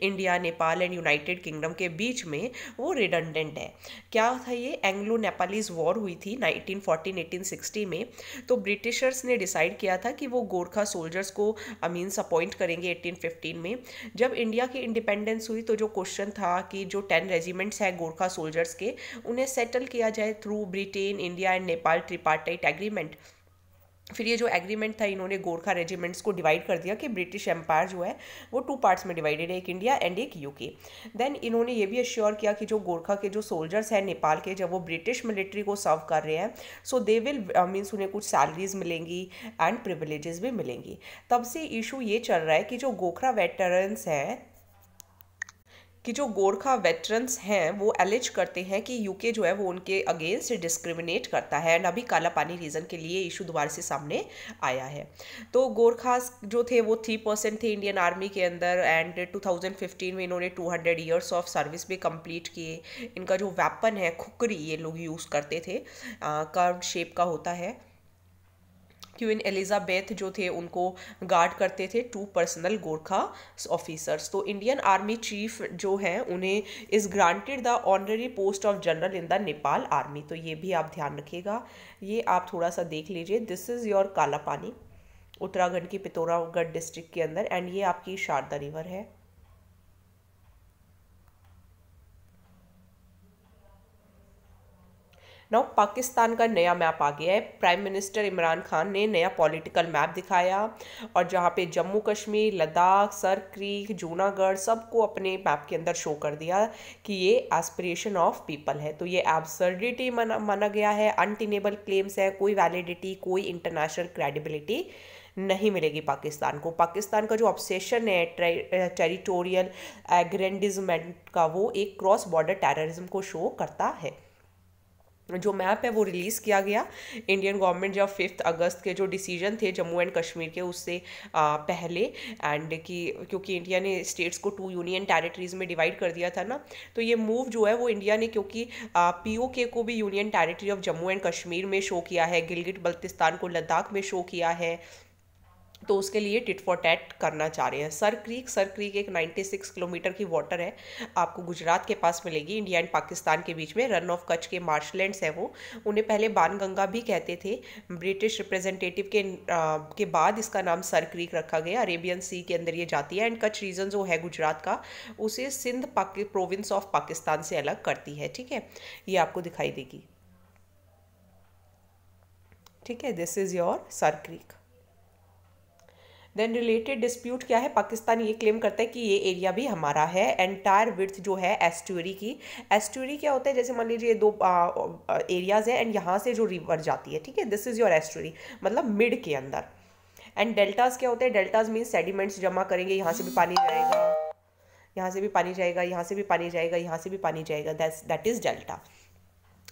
India Nepal and United Kingdom के बीच में वो रिडंडेंट है क्या था ये एंग्लो नेपालीज वॉर हुई थी 1914 सिक्सटी में तो ब्रिटिशर्स ने डिसाइड किया था कि वो गोरखा सोल्जर्स को अमीन्स अपॉइंट करेंगे फिफ्टीन में जब इंडिया की इंडिपेंडेंस हुई तो जो क्वेश्चन था कि जो टेन रेजिमेंट्स हैं गोरखा गोरखा सोल्जर्स के उन्हें सेटल किया जाए through Britain India and Nepal tripartite agreement फिर ये जो एग्रीमेंट था इन्होंने गोरखा रेजिमेंट्स को डिवाइड कर दिया कि ब्रिटिश एम्पायर जो है वो टू पार्ट्स में डिवाइडेड है एक इंडिया एंड एक यूके देन इन्होंने ये भी अश्योर किया कि जो गोरखा के जो सोल्जर्स हैं नेपाल के जब वो ब्रिटिश मिलिट्री को सर्व कर रहे हैं सो दे विल मीन्स उन्हें कुछ सैलरीज मिलेंगी एंड प्रिवलेज भी मिलेंगी तब से इशू ये चल रहा है कि जो गोखरा वेटरन्स हैं कि जो गोरखा वेटरन्स हैं वो एलिज करते हैं कि यूके जो है वो उनके अगेंस्ट डिस्क्रिमिनेट करता है एंड अभी काला पानी रीज़न के लिए इशू दोबारा से सामने आया है तो गोरखास जो थे वो थ्री परसेंट थे इंडियन आर्मी के अंदर एंड 2015 में इन्होंने 200 हंड्रेड ईयर्स ऑफ सर्विस भी कंप्लीट किए इनका जो वेपन है खुकरी ये लोग यूज़ करते थे कर्व शेप का होता है क्वीन एलिजाबेथ जो थे उनको गार्ड करते थे टू पर्सनल गोरखा ऑफिसर्स तो इंडियन आर्मी चीफ जो है उन्हें is granted the honorary post of general in the Nepal army तो ये भी आप ध्यान रखिएगा ये आप थोड़ा सा देख लीजिए दिस इज़ योर काला पानी उत्तराखंड की पिथौरागढ़ डिस्ट्रिक्ट के अंदर एंड ये आपकी शारदा रिवर है नौ पाकिस्तान का नया मैप आ गया है प्राइम मिनिस्टर इमरान खान ने नया पॉलिटिकल मैप दिखाया और जहाँ पे जम्मू कश्मीर लद्दाख सर क्रीक जूनागढ़ सबको अपने मैप के अंदर शो कर दिया कि ये एस्पिरेशन ऑफ पीपल है तो ये एब्सर्डिटी माना माना गया है अनटिनेबल क्लेम्स है कोई वैलिडिटी कोई इंटरनेशनल क्रेडिबिलिटी नहीं मिलेगी पाकिस्तान को पाकिस्तान का जो ऑब्सेशन है टेरिटोरियल एग्रेंडिजमेंट का वो एक क्रॉस बॉर्डर टेररिज्म को शो करता है जो मैप है वो रिलीज़ किया गया इंडियन गवर्नमेंट जब फिफ्थ अगस्त के जो डिसीजन थे जम्मू एंड कश्मीर के उससे पहले एंड कि क्योंकि इंडिया ने स्टेट्स को टू यूनियन टेरिटरीज में डिवाइड कर दिया था ना तो ये मूव जो है वो इंडिया ने क्योंकि के को भी union territory of Jammu and Kashmir में शो किया है गिलगिट बल्तिस्तान को लद्दाख में शो किया है तो उसके लिए टिट फॉर टैट करना चाह रहे हैं सर क्रीक सर क्रीक एक 96 किलोमीटर की वाटर है आपको गुजरात के पास मिलेगी इंडिया एंड पाकिस्तान के बीच में रन ऑफ कच्छ के मार्शलैंड्स हैं वो उन्हें पहले बानगंगा भी कहते थे ब्रिटिश रिप्रेजेंटेटिव के आ, के बाद इसका नाम सर क्रीक रखा गया अरेबियन सी के अंदर ये जाती है एंड कच्छ रीजन जो है गुजरात का उसे सिंध प्रोविंस ऑफ पाकिस्तान से अलग करती है ठीक है ये आपको दिखाई देगी ठीक है this is your Sir Creek then related dispute क्या है पाकिस्तान ये क्लेम करता है कि ये एरिया भी हमारा है एंटायर विथ जो है एस्टोरी की एस्टोरी क्या होता है जैसे मान लीजिए दो एरियाज़ हैं एंड यहाँ से जो रिवर जाती है ठीक है दिस इज़ योर एस्टोरी मतलब मिड के अंदर एंड डेल्टाज क्या होते हैं डेल्टाज मीन सेडिमेंट्स जमा करेंगे यहाँ से भी पानी जाएगा यहाँ से भी पानी जाएगा यहाँ से भी पानी जाएगा यहाँ से भी पानी जाएगा दैट इज़ डेल्टा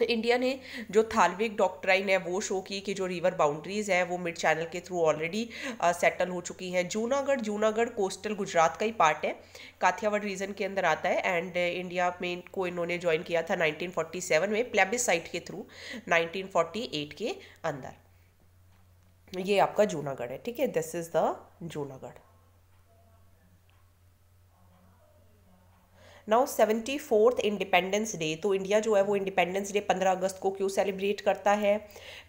इंडिया ने जो थालविक डॉक्ट्राइन है वो शो की कि जो रिवर बाउंड्रीज़ है वो मिड चैनल के थ्रू ऑलरेडी सेटल हो चुकी हैं जूनागढ़ जूनागढ़ कोस्टल गुजरात का ही पार्ट है काथियावाड़ रीजन के अंदर आता है एंड uh, इंडिया में इनको इन्होंने ज्वाइन किया था 1947 में प्लेबिस साइट के थ्रू 1948 के अंदर ये आपका जूनागढ़ है ठीक है this is the Junagadh now seventy fourth independence day तो इंडिया जो है वो इंडिपेंडेंस डे पंद्रह अगस्त को क्यों सेलिब्रेट करता है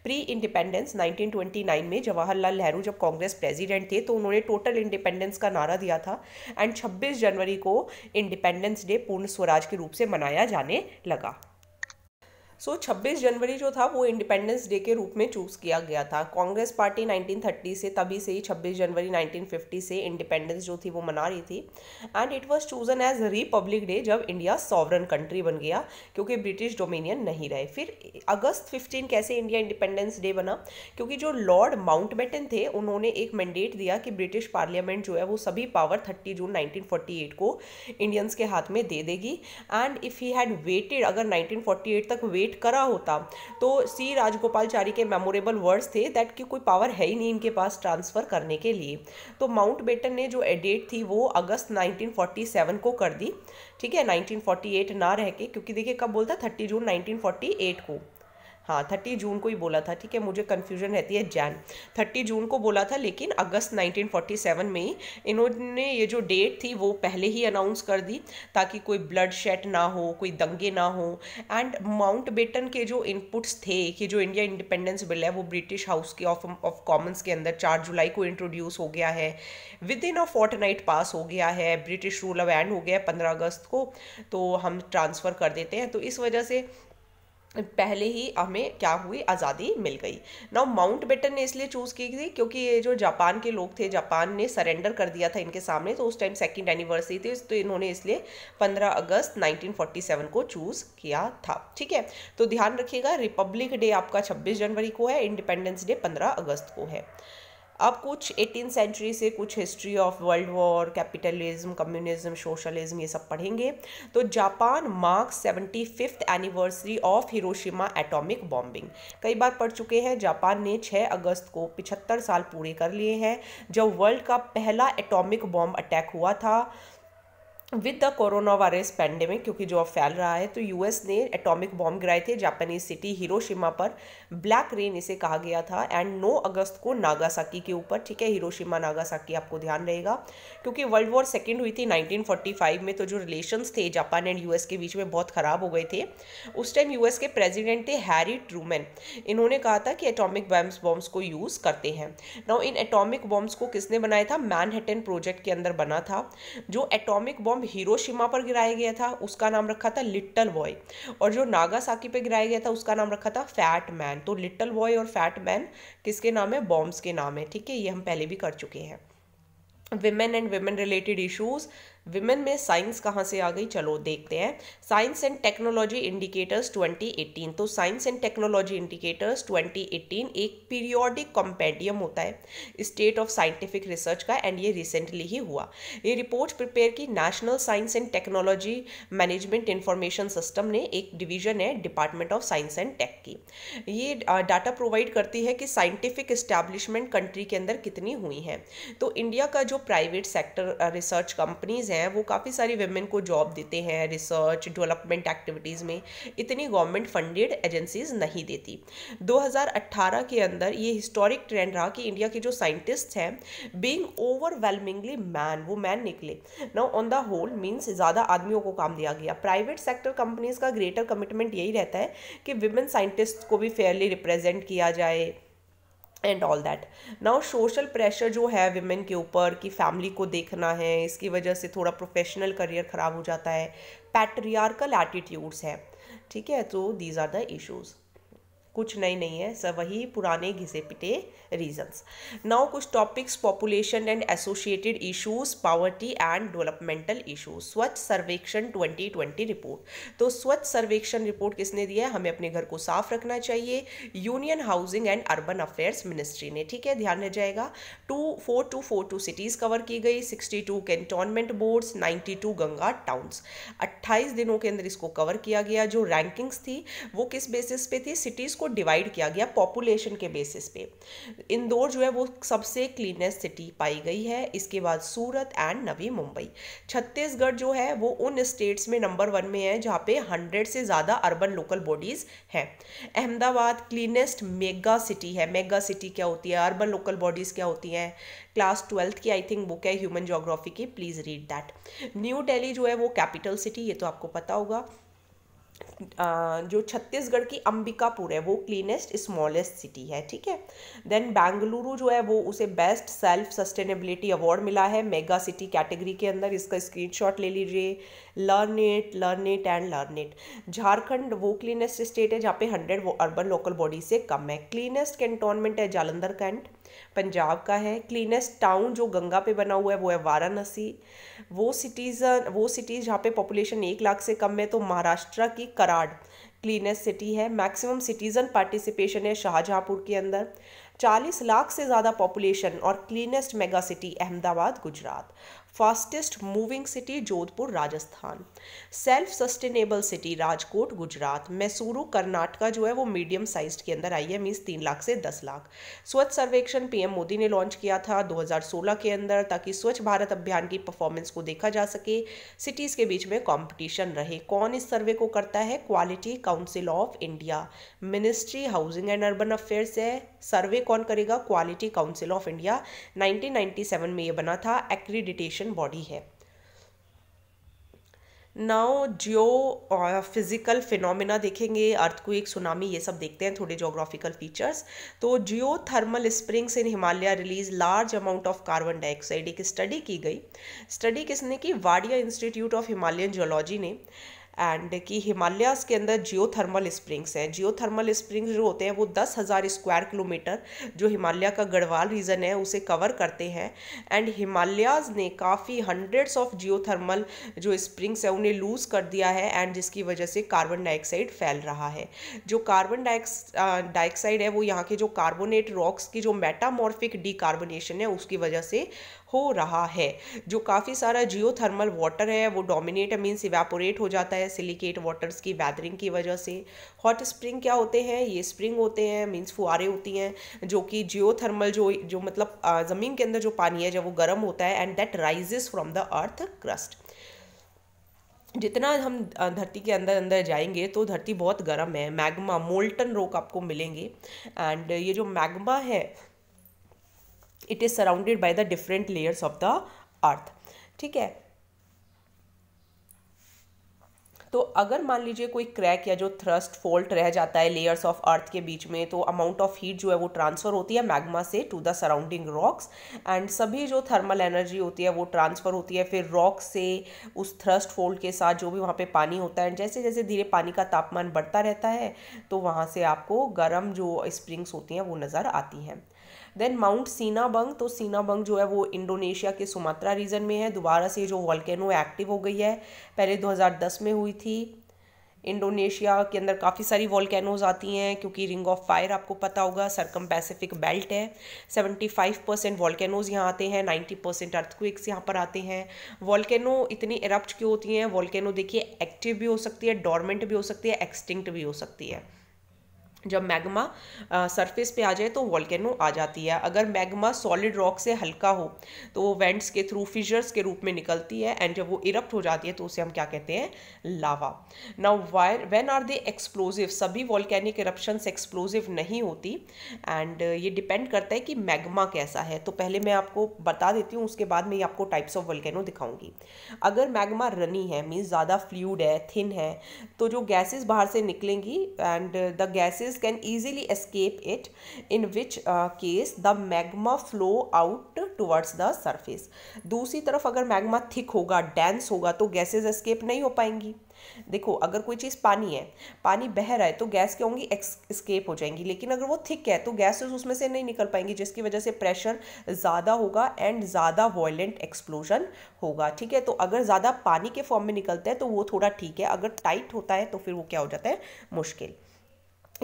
प्री इंडिपेंडेंस 1929 में जवाहरलाल नेहरू जब कांग्रेस प्रेसिडेंट थे तो उन्होंने टोटल इंडिपेंडेंस का नारा दिया था एंड 26 जनवरी को इंडिपेंडेंस डे पूर्ण स्वराज के रूप से मनाया जाने लगा सो so, 26 जनवरी जो था वो इंडिपेंडेंस डे के रूप में चूज़ किया गया था कांग्रेस पार्टी 1930 से तभी से ही 26 जनवरी 1950 से इंडिपेंडेंस जो थी वो मना रही थी and it was chosen as republic day जब इंडिया सॉवरन कंट्री बन गया क्योंकि ब्रिटिश डोमिनियन नहीं रहे फिर अगस्त 15 कैसे इंडिया इंडिपेंडेंस डे बना क्योंकि जो लॉर्ड माउंट थे उन्होंने एक मैंडेट दिया कि ब्रिटिश पार्लियामेंट जो है वो सभी पावर थर्टी जून नाइनटीन को इंडियंस के हाथ में दे देगी and if he had waited अगर नाइनटीन तक वेट वेट करा होता तो सी राजगोपालचारी के मेमोरेबल वर्ड्स थे दैट कि कोई पावर है ही नहीं इनके पास ट्रांसफ़र करने के लिए तो माउंट बेटन ने जो एडेट थी वो अगस्त 1947 को कर दी ठीक है 1948 ना रह के क्योंकि देखिए कब बोलता थर्टी जून 1948 को हाँ थर्टी जून को ही बोला था ठीक है मुझे कन्फ्यूजन रहती है जैन थर्टी जून को बोला था लेकिन अगस्त 1947 में ही इन्होंने ये जो डेट थी वो पहले ही अनाउंस कर दी ताकि कोई ब्लड शेड ना हो कोई दंगे ना हो एंड माउंट बेटन के जो इनपुट्स थे कि जो इंडिया इंडिपेंडेंस बिल है वो ब्रिटिश हाउस के ऑफ ऑफ कॉमन्स के अंदर चार जुलाई को इंट्रोड्यूस हो गया है within a fortnight pass हो गया है ब्रिटिश रूल अब एंड हो गया है पंद्रह अगस्त को तो हम ट्रांसफ़र कर देते हैं तो इस वजह से पहले ही हमें क्या हुई आज़ादी मिल गई नाउ माउंट बेटन ने इसलिए चूज़ की थी क्योंकि ये जो जापान के लोग थे जापान ने सरेंडर कर दिया था इनके सामने तो उस टाइम सेकेंड एनिवर्सरी थी तो इन्होंने इसलिए 15 अगस्त 1947 को चूज़ किया था ठीक है तो ध्यान रखिएगा रिपब्लिक डे आपका 26 जनवरी को है इंडिपेंडेंस डे 15 अगस्त को है अब कुछ एटीन सेंचुरी से कुछ history of world war capitalism communism socialism ये सब पढ़ेंगे तो Japan marks seventy fifth anniversary of Hiroshima atomic bombing कई बार पढ़ चुके हैं जापान ने 6 अगस्त को पिछहत्तर साल पूरे कर लिए हैं जब वर्ल्ड का पहला एटॉमिक बॉम्ब अटैक हुआ था with the corona virus pandemic क्योंकि जो अब फैल रहा है तो यूएस ने एटॉमिक बॉम्ब गिराए थे जापानीज सिटी हिरोशिमा पर ब्लैक रेन इसे कहा गया था एंड 9 अगस्त को नागासाकी के ऊपर ठीक है हिरोशिमा नागासाकी आपको ध्यान रहेगा क्योंकि वर्ल्ड वॉर सेकेंड हुई थी 1945 में तो जो रिलेशंस थे जापान एंड यूएस के बीच में बहुत ख़राब हो गए थे उस टाइम यूएस के प्रेजिडेंट थे हैरी ट्रूमैन इन्होंने कहा था कि एटॉमिक बैम्स बॉम्ब्स को यूज़ करते हैं नाउ इन एटॉमिक बॉम्ब्स को किसने बनाया था मैनहट्टन प्रोजेक्ट के अंदर बना था जो एटॉमिक बॉम्ब बॉम्ब हिरोशिमा पर गिराया गया था उसका नाम रखा था लिटल बॉय और जो नागासाकी पे गिराया गया था उसका नाम रखा था फैट मैन तो लिटल बॉय और फैट मैन किसके नाम है बॉम्ब्स के नाम है ठीक है ये हम पहले भी कर चुके हैं women and women related issues women में साइंस कहाँ से आ गई चलो देखते हैं साइंस एंड टेक्नोलॉजी इंडिकेटर्स 2018 तो साइंस एंड टेक्नोलॉजी इंडिकेटर्स 2018 एक पीरियोडिक कॉम्पेडियम होता है स्टेट ऑफ साइंटिफिक रिसर्च का एंड ये रिसेंटली ही हुआ ये रिपोर्ट प्रिपेयर की national science and technology management information system ने एक डिवीजन है department of science and tech की ये डाटा प्रोवाइड करती है कि साइंटिफिक इस्टेब्लिशमेंट कंट्री के अंदर कितनी हुई हैं तो इंडिया का जो प्राइवेट सेक्टर रिसर्च कंपनीज हैं हैं वो काफ़ी सारी वेमेन को जॉब देते हैं रिसर्च डेवलपमेंट एक्टिविटीज़ में इतनी गवर्नमेंट फंडेड एजेंसीज नहीं देती 2018 के अंदर ये हिस्टोरिक ट्रेंड रहा कि इंडिया के जो साइंटिस्ट हैं बींग ओवरवेलमिंगली मैन वो मैन निकले now on the whole means ज़्यादा आदमियों को काम दिया गया प्राइवेट सेक्टर कंपनीज़ का ग्रेटर कमिटमेंट यही रहता है कि विमेन साइंटिस्ट को भी फेयरली रिप्रेजेंट किया जाए and all that now social pressure जो है विमेन के ऊपर कि फैमिली को देखना है इसकी वजह से थोड़ा प्रोफेशनल करियर ख़राब हो जाता है पैट्रियारकल एटीट्यूड्स है ठीक है तो दीज आर द इशूज़ कुछ नए नहीं, नहीं है सब वही पुराने घिसे पिटे रीजंस नाउ कुछ topics population and associated issues poverty and developmental issues Swachh Sarvekshan 2020 report तो स्वच्छ सर्वेक्षण रिपोर्ट किसने दिया है हमें अपने घर को साफ रखना चाहिए union housing and urban affairs ministry ने ठीक है ध्यान रह जाएगा two four two four two cities cover की गई sixty two cantonment boards ninety two Ganga towns अट्ठाईस दिनों के अंदर इसको कवर किया गया जो रैंकिंग्स थी वो किस बेसिस पे थी सिटीज़ को डिवाइड किया गया पॉपुलेशन के बेसिस पे इंदौर जो है वो सबसे क्लीनेस्ट सिटी पाई गई है इसके बाद सूरत एंड नवी मुंबई छत्तीसगढ़ जो है वो उन स्टेट्स में नंबर वन में है जहाँ पे हंड्रेड से ज़्यादा अर्बन लोकल बॉडीज़ हैं अहमदाबाद क्लीनेस्ट मेगा सिटी है मेगा सिटी क्या होती है अर्बन लोकल बॉडीज़ क्या होती हैं क्लास ट्वेल्थ की आई थिंक बुक है ह्यूमन जोग्राफी की please read that New Delhi जो है वो कैपिटल सिटी ये तो आपको पता होगा जो छत्तीसगढ़ की अंबिकापुर है वो क्लीनेस्ट स्मॉलेस्ट सिटी है ठीक है देन बेंगलुरु जो है वो उसे बेस्ट सेल्फ सस्टेनेबिलिटी अवार्ड मिला है मेगा सिटी कैटेगरी के अंदर इसका स्क्रीनशॉट ले लीजिए learn it learn it and learn it Jharkhand वो क्लीनेस्ट स्टेट है जहाँ पे हंड्रेड अर्बन लोकल बॉडी से कम है क्लीनेस्ट कैंटोनमेंट है जालंधर कैंट पंजाब का है क्लीनेस्ट टाउन जो गंगा पे बना हुआ है वो है वाराणसी वो सिटीजन वो सिटीज़ जहाँ पे पॉपुलेशन एक लाख से कम है तो महाराष्ट्र की कराड क्लीनेस्ट सिटी है मैक्सिमम सिटीज़न पार्टिसिपेशन है शाहजहाँपुर के अंदर चालीस लाख से ज़्यादा पॉपुलेशन और cleanest mega city Ahmedabad Gujarat fastest moving city Jodhpur Rajasthan self sustainable city Rajkot Gujarat Mysuru Karnataka जो है वो मीडियम साइज के अंदर आई है मीन्स तीन लाख से दस लाख स्वच्छ सर्वेक्षण पीएम मोदी ने लॉन्च किया था 2016 के अंदर ताकि स्वच्छ भारत अभियान की परफॉर्मेंस को देखा जा सके सिटीज़ के बीच में कॉम्पिटिशन रहे कौन इस सर्वे को करता है quality council of India ministry housing and urban affairs है सर्वे कौन करेगा quality council of India nineteen में ये बना था एक्रीडिटेशन न्यूट्रिशन बॉडी है नाउ जियो फिज़िकल फिनोमिना देखेंगे अर्थ को एक सुनामी ये सब देखते हैं थोड़े जोग्राफिकल फीचर्स तो geothermal springs in Himalaya release large amount of carbon dioxide एक स्टडी की गई स्टडी किसने की Wadia institute of Himalayan geology ने एंड कि हिमालयाज़ के अंदर जियो थर्मल स्प्रिंग्स हैं जियो थर्मल स्प्रिंग्स जो होते हैं वो दस हज़ार स्क्वायर किलोमीटर जो हिमालय का गढ़वाल रीजन है उसे कवर करते हैं एंड हिमालयाज़ ने काफ़ी हंड्रेड्स ऑफ जियो थर्मल जो स्प्रिंग्स है उन्हें लूज़ कर दिया है एंड जिसकी वजह से कार्बन डाइऑक्साइड फैल रहा है जो कार्बन डाइऑक्साइड है वो यहाँ के जो कार्बोनेट रॉक्स की जो मेटामॉर्फिक डी है उसकी वजह से हो रहा है जो काफ़ी सारा जियो थर्मल वाटर है वो डोमिनेट मीन्स इवेपोरेट हो जाता है सिलिकेट वाटर्स की वैदरिंग की वजह से हॉट स्प्रिंग क्या होते हैं ये स्प्रिंग होते हैं मीन्स फुहारे होती हैं जो कि जियो थर्मल जो जो मतलब ज़मीन के अंदर जो पानी है जब वो गर्म होता है and that rises from the earth crust जितना हम धरती के अंदर अंदर जाएंगे तो धरती बहुत गर्म है मैग्मा मोल्टन रोक आपको मिलेंगे एंड ये जो मैग्मा है it is surrounded by the different layers of the earth ठीक है तो अगर मान लीजिए कोई क्रैक या जो थ्रस्ट फोल्ट रह जाता है लेयर्स ऑफ अर्थ के बीच में तो अमाउंट ऑफ हीट जो है वो ट्रांसफ़र होती है मैग्मा से to the surrounding rocks and सभी जो थर्मल एनर्जी होती है वो ट्रांसफ़र होती है फिर रॉक से उस थ्रस्ट फोल्ड के साथ जो भी वहाँ पे पानी होता है जैसे जैसे धीरे पानी का तापमान बढ़ता रहता है तो वहाँ से आपको गर्म जो स्प्रिंग्स होती हैं वो नज़र आती हैं देन माउंट सीनाबंग तो सीनाबंग जो है वो इंडोनेशिया के सुमात्रा रीजन में है दोबारा से जो वॉल्केनो एक्टिव हो गई है पहले 2010 में हुई थी इंडोनेशिया के अंदर काफ़ी सारी वॉल्केनोज आती हैं क्योंकि रिंग ऑफ फायर आपको पता होगा सरकम पैसिफिक बेल्ट है 75 परसेंट वॉल्केनोज यहाँ आते हैं 90 परसेंट अर्थक्विक्स यहाँ पर आते हैं वॉल्केनो इतनी इरप्ट क्यों होती हैं वॉल्केनो देखिए एक्टिव भी हो सकती है डॉर्मेंट भी हो सकती है एक्सटिंक्ट भी हो सकती है जब मैग्मा सरफेस पे आ जाए तो वॉल्केनो आ जाती है अगर मैग्मा सॉलिड रॉक से हल्का हो तो वो वेंट्स के थ्रू फिजर्स के रूप में निकलती है एंड जब वो इरप्ट हो जाती है तो उसे हम क्या कहते हैं lava now why are when are they explosive सभी वॉल्केनिक इरप्शन एक्सप्लोजिव नहीं होती एंड ये डिपेंड करता है कि मैगमा कैसा है तो पहले मैं आपको बता देती हूँ उसके बाद मैं आपको टाइप्स ऑफ वॉल्केनो दिखाऊंगी अगर मैगमा रनी है मीन्स ज़्यादा फ्लूड है थिन है तो जो गैसेज बाहर से निकलेंगी and the gases gases can easily escape it in which uh, case the magma flow out towards the surface दूसरी तरफ अगर magma थिक होगा डेंस होगा तो गैसेस एस्केप नहीं हो पाएंगी देखो अगर कोई चीज़ पानी है पानी बह रहा है तो गैस क्या होंगी एस्केप हो जाएंगी लेकिन अगर वो थिक है तो गैसेस उसमें से नहीं निकल पाएंगी जिसकी वजह से प्रेशर ज़्यादा होगा एंड ज़्यादा वॉयलेंट एक्सप्लोजन होगा ठीक है तो अगर ज़्यादा पानी के फॉर्म में निकलता है तो वो थोड़ा ठीक है अगर टाइट होता है तो फिर वो क्या हो जाता है मुश्किल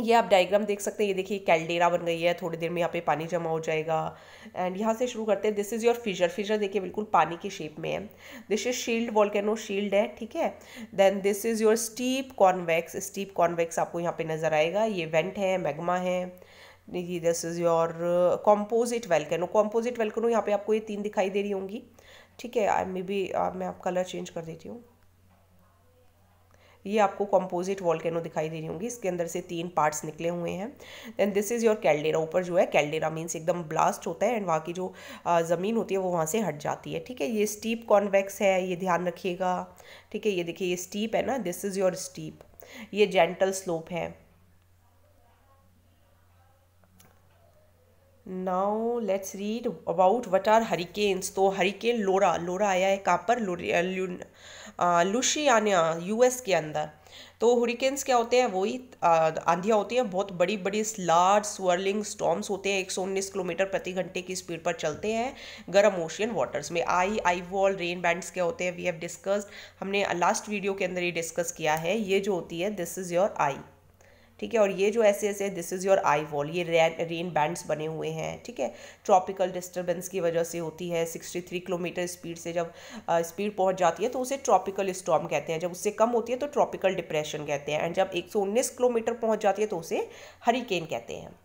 ये आप डायग्राम देख सकते हैं ये देखिए कैलडेरा बन गई है थोड़ी देर में यहाँ पे पानी जमा हो जाएगा एंड यहाँ से शुरू करते हैं this is your fissure fissure देखिए बिल्कुल पानी के शेप में है this is shield volcano shield है ठीक है then this is your steep convex steep convex आपको यहाँ पे नज़र आएगा ये वेंट है मैगमा है ये this is your composite volcano composite volcano यहाँ पे आपको ये तीन दिखाई दे रही होंगी ठीक है आई मे बी मैं आप कलर चेंज कर देती हूँ ये आपको कॉम्पोजिट वॉल्केनो दिखाई दे रही होंगी इसके अंदर से तीन पार्ट्स निकले हुए हैं then this is your caldera ऊपर जो है कैलडेरा मीन्स एकदम ब्लास्ट होता है एंड वहाँ की जो ज़मीन होती है वो वहाँ से हट जाती है ठीक है ये स्टीप कॉन्वेक्स है ये ध्यान रखिएगा ठीक है ये देखिए ये स्टीप है ना दिस इज़ योर स्टीप ये जेंटल स्लोप है now let's read about what are hurricanes तो हरिकेन लोरा लोरा आया है कहाँ पर यू यूएस के अंदर तो हुरिकेन्स क्या होते हैं वही आंधियाँ होती हैं बहुत बड़ी बड़ी लार्ज स्वर्लिंग स्टॉम्स होते हैं एक सौ उन्नीस किलोमीटर प्रति घंटे की स्पीड पर चलते हैं गर्म ओशियन वाटर्स में eye eye wall rain bands क्या होते हैं वी हैव डिस्कस्ड हमने लास्ट वीडियो के अंदर ये डिस्कस किया है ये जो होती है दिस इज़ योर आई ठीक है और ये जो ऐसे ऐसे this is your eye wall ये रेन बैंड्स बने हुए हैं ठीक है ट्रॉपिकल डिस्टर्बेंस की वजह से होती है सिक्सटी थ्री किलोमीटर स्पीड से जब स्पीड पहुंच जाती है तो उसे ट्रॉपिकल स्टॉम कहते हैं जब उससे कम होती है तो ट्रॉपिकल डिप्रेशन कहते हैं एंड जब एक सौ उन्नीस किलोमीटर पहुँच जाती है तो उसे हरिकेन कहते हैं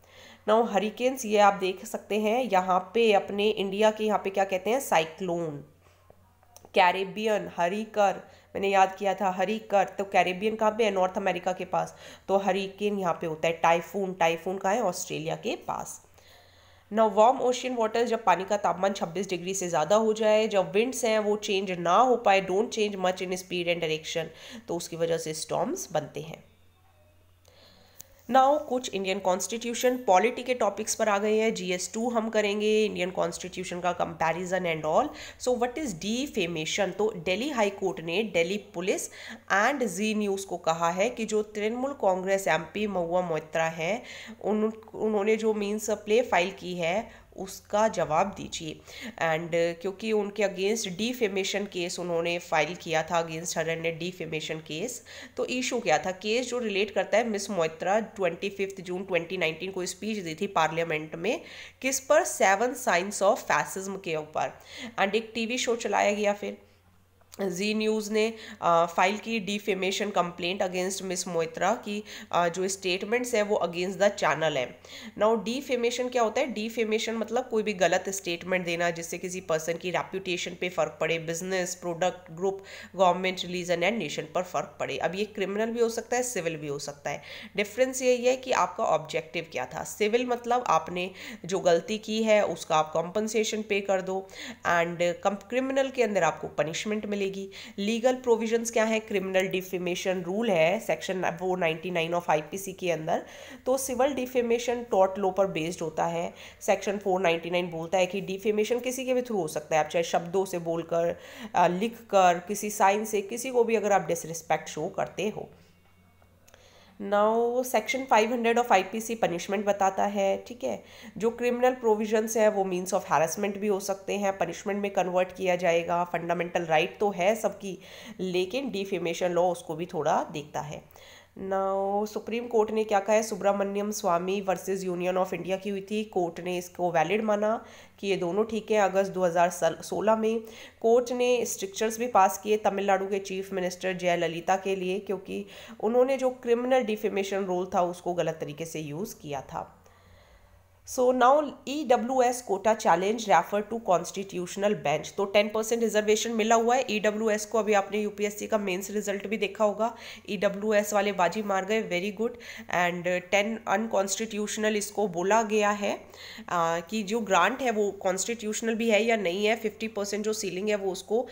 नाउ हरिकेन्स ये आप देख सकते हैं यहाँ पे अपने इंडिया के यहाँ पे क्या कहते हैं साइक्लोन कैरेबियन हरिकर मैंने याद किया था हरिकर तो कैरेबियन कहाँ पे है नॉर्थ अमेरिका के पास तो हरिकेन यहाँ पे होता है टाइफून टाइफून कहाँ है ऑस्ट्रेलिया के पास ना वार्म ओशियन वाटर्स जब पानी का तापमान 26 डिग्री से ज़्यादा हो जाए जब विंड्स हैं वो चेंज ना हो पाए don't change much in speed and direction तो उसकी वजह से स्टॉम्स बनते हैं नाउ कुछ इंडियन कॉन्स्टिट्यूशन पॉलिटी के टॉपिक्स पर आ गए हैं जी एस टू हम करेंगे इंडियन कॉन्स्टिट्यूशन का comparison and also what is defamation तो डेली हाई कोर्ट ने Delhi police and Zee News को कहा है कि जो तृणमूल कांग्रेस एम पी महुआ मोत्रा हैं उन उन्होंने जो मीन्स प्ले फाइल की है उसका जवाब दीजिए एंड uh, क्योंकि उनके अगेंस्ट डीफेमेशन केस उन्होंने फाइल किया था अगेंस्ट हर ने डीफेमेशन केस तो इशू क्या था केस जो रिलेट करता है miss Moitra twenty fifth June twenty nineteen को स्पीच दी थी पार्लियामेंट में किस पर सेवन साइंस ऑफ फैसिज्म के ऊपर एंड एक टीवी शो चलाया गया फिर जी न्यूज़ ने फाइल की defamation complaint against miss Moitra की आ, जो स्टेटमेंट्स है वो अगेंस्ट द चैनल है नाउ डिफेमेशन क्या होता है डिफेमेशन मतलब कोई भी गलत स्टेटमेंट देना जिससे किसी पर्सन की रेप्यूटेशन पे फ़र्क पड़े business product group government religion and nation पर फ़र्क पड़े अब ये क्रिमिनल भी हो सकता है सिविल भी हो सकता है डिफरेंस यही है कि आपका ऑब्जेक्टिव क्या था सिविल मतलब आपने जो गलती की है उसका आप कॉम्पनसेशन पे कर दो एंड क्रिमिनल के अंदर आपको पनिशमेंट मिले चलेगी लीगल प्रोविजंस क्या है क्रिमिनल डिफेमेशन रूल है सेक्शन वो 99 ऑफ आईपीसी के अंदर तो सिविल डिफेमेशन टॉट लो पर बेस्ड होता है सेक्शन 499 बोलता है कि डिफेमेशन किसी के भी थ्रू हो सकता है आप चाहे शब्दों से बोलकर लिख कर किसी साइन से किसी को भी अगर आप डिसरिस्पेक्ट शो करते हो now section 500 of IPC punishment बताता है ठीक है जो क्रिमिनल प्रोविजंस है वो मींस ऑफ हैरेसमेंट भी हो सकते हैं पनिशमेंट में कन्वर्ट किया जाएगा फंडामेंटल राइट right तो है सबकी लेकिन डिफेमेशन लॉ उसको भी थोड़ा देखता है नाउ सुप्रीम कोर्ट ने क्या कहा है Subramanian Swamy versus union of India की हुई थी कोर्ट ने इसको वैलिड माना कि ये दोनों ठीक हैं अगस्त 2016 में कोर्ट ने स्ट्रिक्चर्स भी पास किए तमिलनाडु के चीफ मिनिस्टर जयललिता के लिए क्योंकि उन्होंने जो क्रिमिनल डिफेमेशन रूल था उसको गलत तरीके से यूज़ किया था so E W S quota challenge refer to constitutional bench तो टेन परसेंट रिजर्वेशन मिला हुआ है ई डब्ल्यू एस को अभी आपने यूपीएससी का मेन्स रिजल्ट भी देखा होगा ई डब्ल्यू एस वाले बाजी मार गए very good and ten unconstitutional इसको बोला गया है uh, कि जो ग्रांट है वो कॉन्स्टिट्यूशनल भी है या नहीं है फिफ्टी परसेंट जो सीलिंग है वो उसको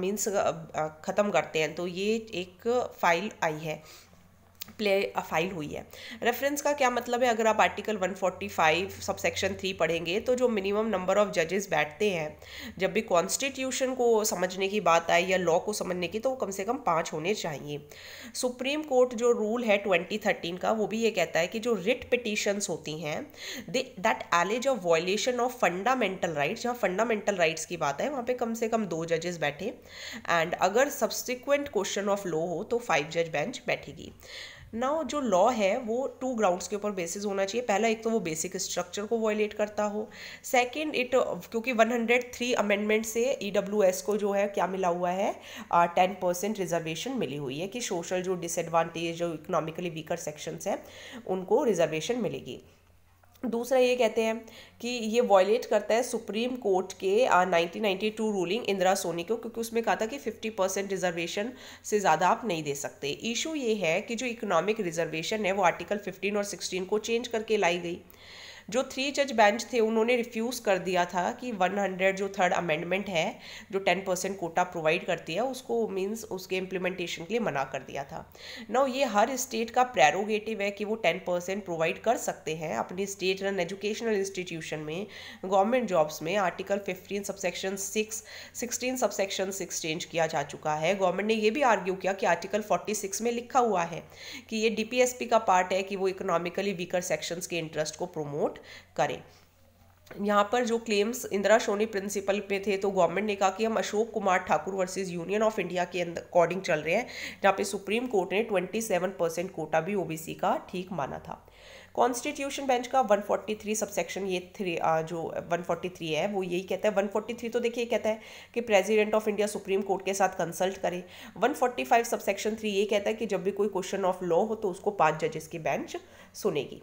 मीन्स ख़त्म करते हैं तो ये एक फाइल आई है प्ले फाइल हुई है रेफरेंस का क्या मतलब है अगर आप आर्टिकल 145 सबसेक्शन 3 पढ़ेंगे तो जो मिनिमम नंबर ऑफ जजेस बैठते हैं जब भी कॉन्स्टिट्यूशन को समझने की बात आए या लॉ को समझने की तो वो कम से कम पाँच होने चाहिए सुप्रीम कोर्ट जो रूल है 2013 का वो भी ये कहता है कि जो रिट पिटिशंस होती हैं they that allege of violation of fundamental rights जहाँ फंडामेंटल राइट्स की बात है वहाँ पे कम से कम दो जजेस बैठे एंड अगर सब्सिक्वेंट क्वेश्चन ऑफ लॉ हो तो फाइव जज बेंच बैठेगी ना जो लॉ है वो टू ग्राउंड्स के ऊपर बेसिस होना चाहिए पहला एक तो वो बेसिक स्ट्रक्चर को वॉयलेट करता हो सेकंड इट क्योंकि 103 अमेंडमेंट से ई e को जो है क्या मिला हुआ है टेन परसेंट रिजर्वेशन मिली हुई है कि सोशल जो डिसएडवांटेज जो इकोनॉमिकली वीकर सेक्शंस हैं उनको रिजर्वेशन मिलेगी दूसरा ये कहते हैं कि ये वॉयलेट करता है सुप्रीम कोर्ट के 1992 रूलिंग इंदिरा सोनी को क्योंकि उसमें कहा था कि 50 परसेंट रिजर्वेशन से ज़्यादा आप नहीं दे सकते इशू ये है कि जो इकोनॉमिक रिजर्वेशन है वो आर्टिकल 15 और 16 को चेंज करके लाई गई जो थ्री जज बेंच थे उन्होंने रिफ्यूज़ कर दिया था कि 100 जो थर्ड अमेंडमेंट है जो 10 परसेंट कोटा प्रोवाइड करती है उसको मीन्स उसके इम्प्लीमेंटेशन के लिए मना कर दिया था नौ ये हर स्टेट का प्रेरोगेटिव है कि वो टेन परसेंट प्रोवाइड कर सकते हैं अपनी स्टेट रन एजुकेशनल इंस्टीट्यूशन में गवर्नमेंट जॉब्स में article fifteen subsection six sixteen subsection six change किया जा चुका है गवर्नमेंट ने यह भी आर्ग्यू किया कि आर्टिकल फोर्टी सिक्स में लिखा हुआ है कि ये पी का पार्ट है कि वो इकोनॉमिकली वीकर सेक्शंस के इंटरेस्ट को प्रोमोट प्रमोट करें यहाँ पर जो क्लेम्स इंदिरा सोनी प्रिंसिपल पे थे तो गवर्नमेंट ने कहा कि हम Ashok Kumar Thakur versus union of India के अकॉर्डिंग चल रहे हैं जहाँ पे सुप्रीम कोर्ट ने 27 परसेंट कोटा भी ओबीसी का ठीक माना था कॉन्स्टिट्यूशन बेंच का 143 सबसेक्शन ये थ्री जो 143 है वो यही कहता है 143 तो देखिए कहता है कि president of India supreme court के साथ कंसल्ट करे 145 सबसेक्शन थ्री ये कहता है कि जब भी कोई क्वेश्चन ऑफ लॉ हो तो उसको पांच जजेस की बेंच सुनेगी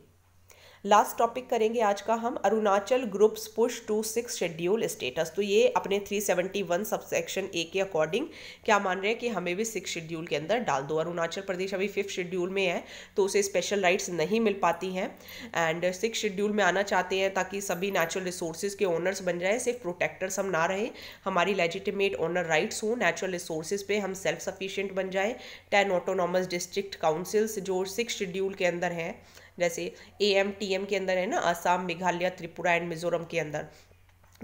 लास्ट टॉपिक करेंगे आज का हम Arunachal groups push to six schedule status तो ये अपने 371 सबसेक्शन ए के अकॉर्डिंग क्या मान रहे हैं कि हमें भी सिक्स शेड्यूल के अंदर डाल दो अरुणाचल प्रदेश अभी फिफ्थ शेड्यूल में है तो उसे स्पेशल राइट्स नहीं मिल पाती हैं एंड सिक्स शेड्यूल में आना चाहते हैं ताकि सभी नेचुरल रिसोर्सेज के ओनर्स बन जाए सिर्फ प्रोटेक्टर्स हम ना रहे हमारी लेजिटिमेट ओनर राइट्स हों नेचुरल रिसोर्सेज पर हम सेल्फ सफिशियंट बन जाए टेन ऑटोनॉमस डिस्ट्रिक्ट काउंसिल्स जो सिक्स शेड्यूल के अंदर हैं जैसे ए एम टी एम के अंदर है ना आसाम मेघालय त्रिपुरा एंड मिजोरम के अंदर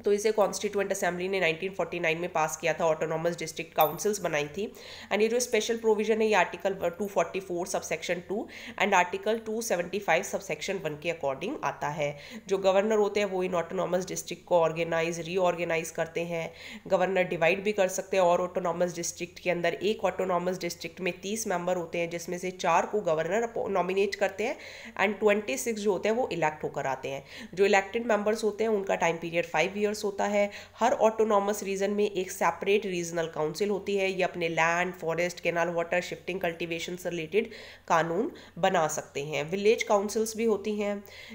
तो इसे कॉन्स्टिट्यूंट असेंबली ने 1949 में पास किया था ऑटोनॉमस डिस्ट्रिक्ट काउंसिल्स बनाई थी एंड ये जो स्पेशल प्रोविजन है ये article 244 subsection two and article 275 subsection one के अकॉर्डिंग आता है जो गवर्नर होते हैं वो इन ऑटोनॉमस डिस्ट्रिक्ट को ऑर्गेनाइज रीऑर्गेनाइज करते हैं गवर्नर डिवाइड भी कर सकते हैं और ऑटोनॉमस डिस्ट्रिक्ट के अंदर एक ऑटोनॉमस डिस्ट्रिक्ट में तीस मेंबर होते हैं जिसमें से चार को गवर्नर नॉमिनेट करते हैं एंड ट्वेंटी जो होते हैं वो इलेक्ट होकर आते हैं जो इलेक्टेड मेंबर्स होते हैं उनका time period five year affairs होता है हर ऑटोनॉमस रीजन में एक सेपरेट रीजनल काउंसिल होती है ये अपने land forest canal water shifting cultivation से रिलेटेड कानून बना सकते हैं विलेज काउंसिल्स भी होती हैं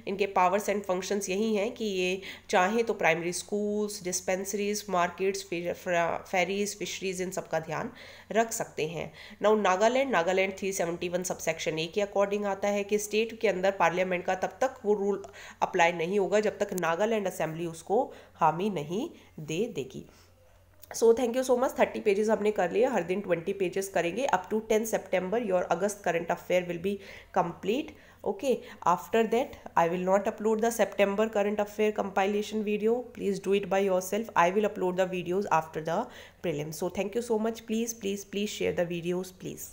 इनके पावर्स एंड फंक्शंस यही हैं कि ये चाहें तो primary schools dispensaries markets ferries fisheries in सब का ध्यान रख सकते हैं now Nagaland Nagaland three seventy one subsection A के अकॉर्डिंग आता है कि स्टेट के अंदर पार्लियामेंट का तब तक वो रूल अप्लाई नहीं होगा जब तक नागालैंड असेंबली उसको हामी नहीं दे देगी so thank you so much thirty pages हमने कर लिए हर दिन ट्वेंटी पेजेस करेंगे up to ten September your August current affair will be complete okay after that I will not upload the September current affair compilation video please do it by yourself I will upload the videos after the prelim so thank you so much please please please share the videos please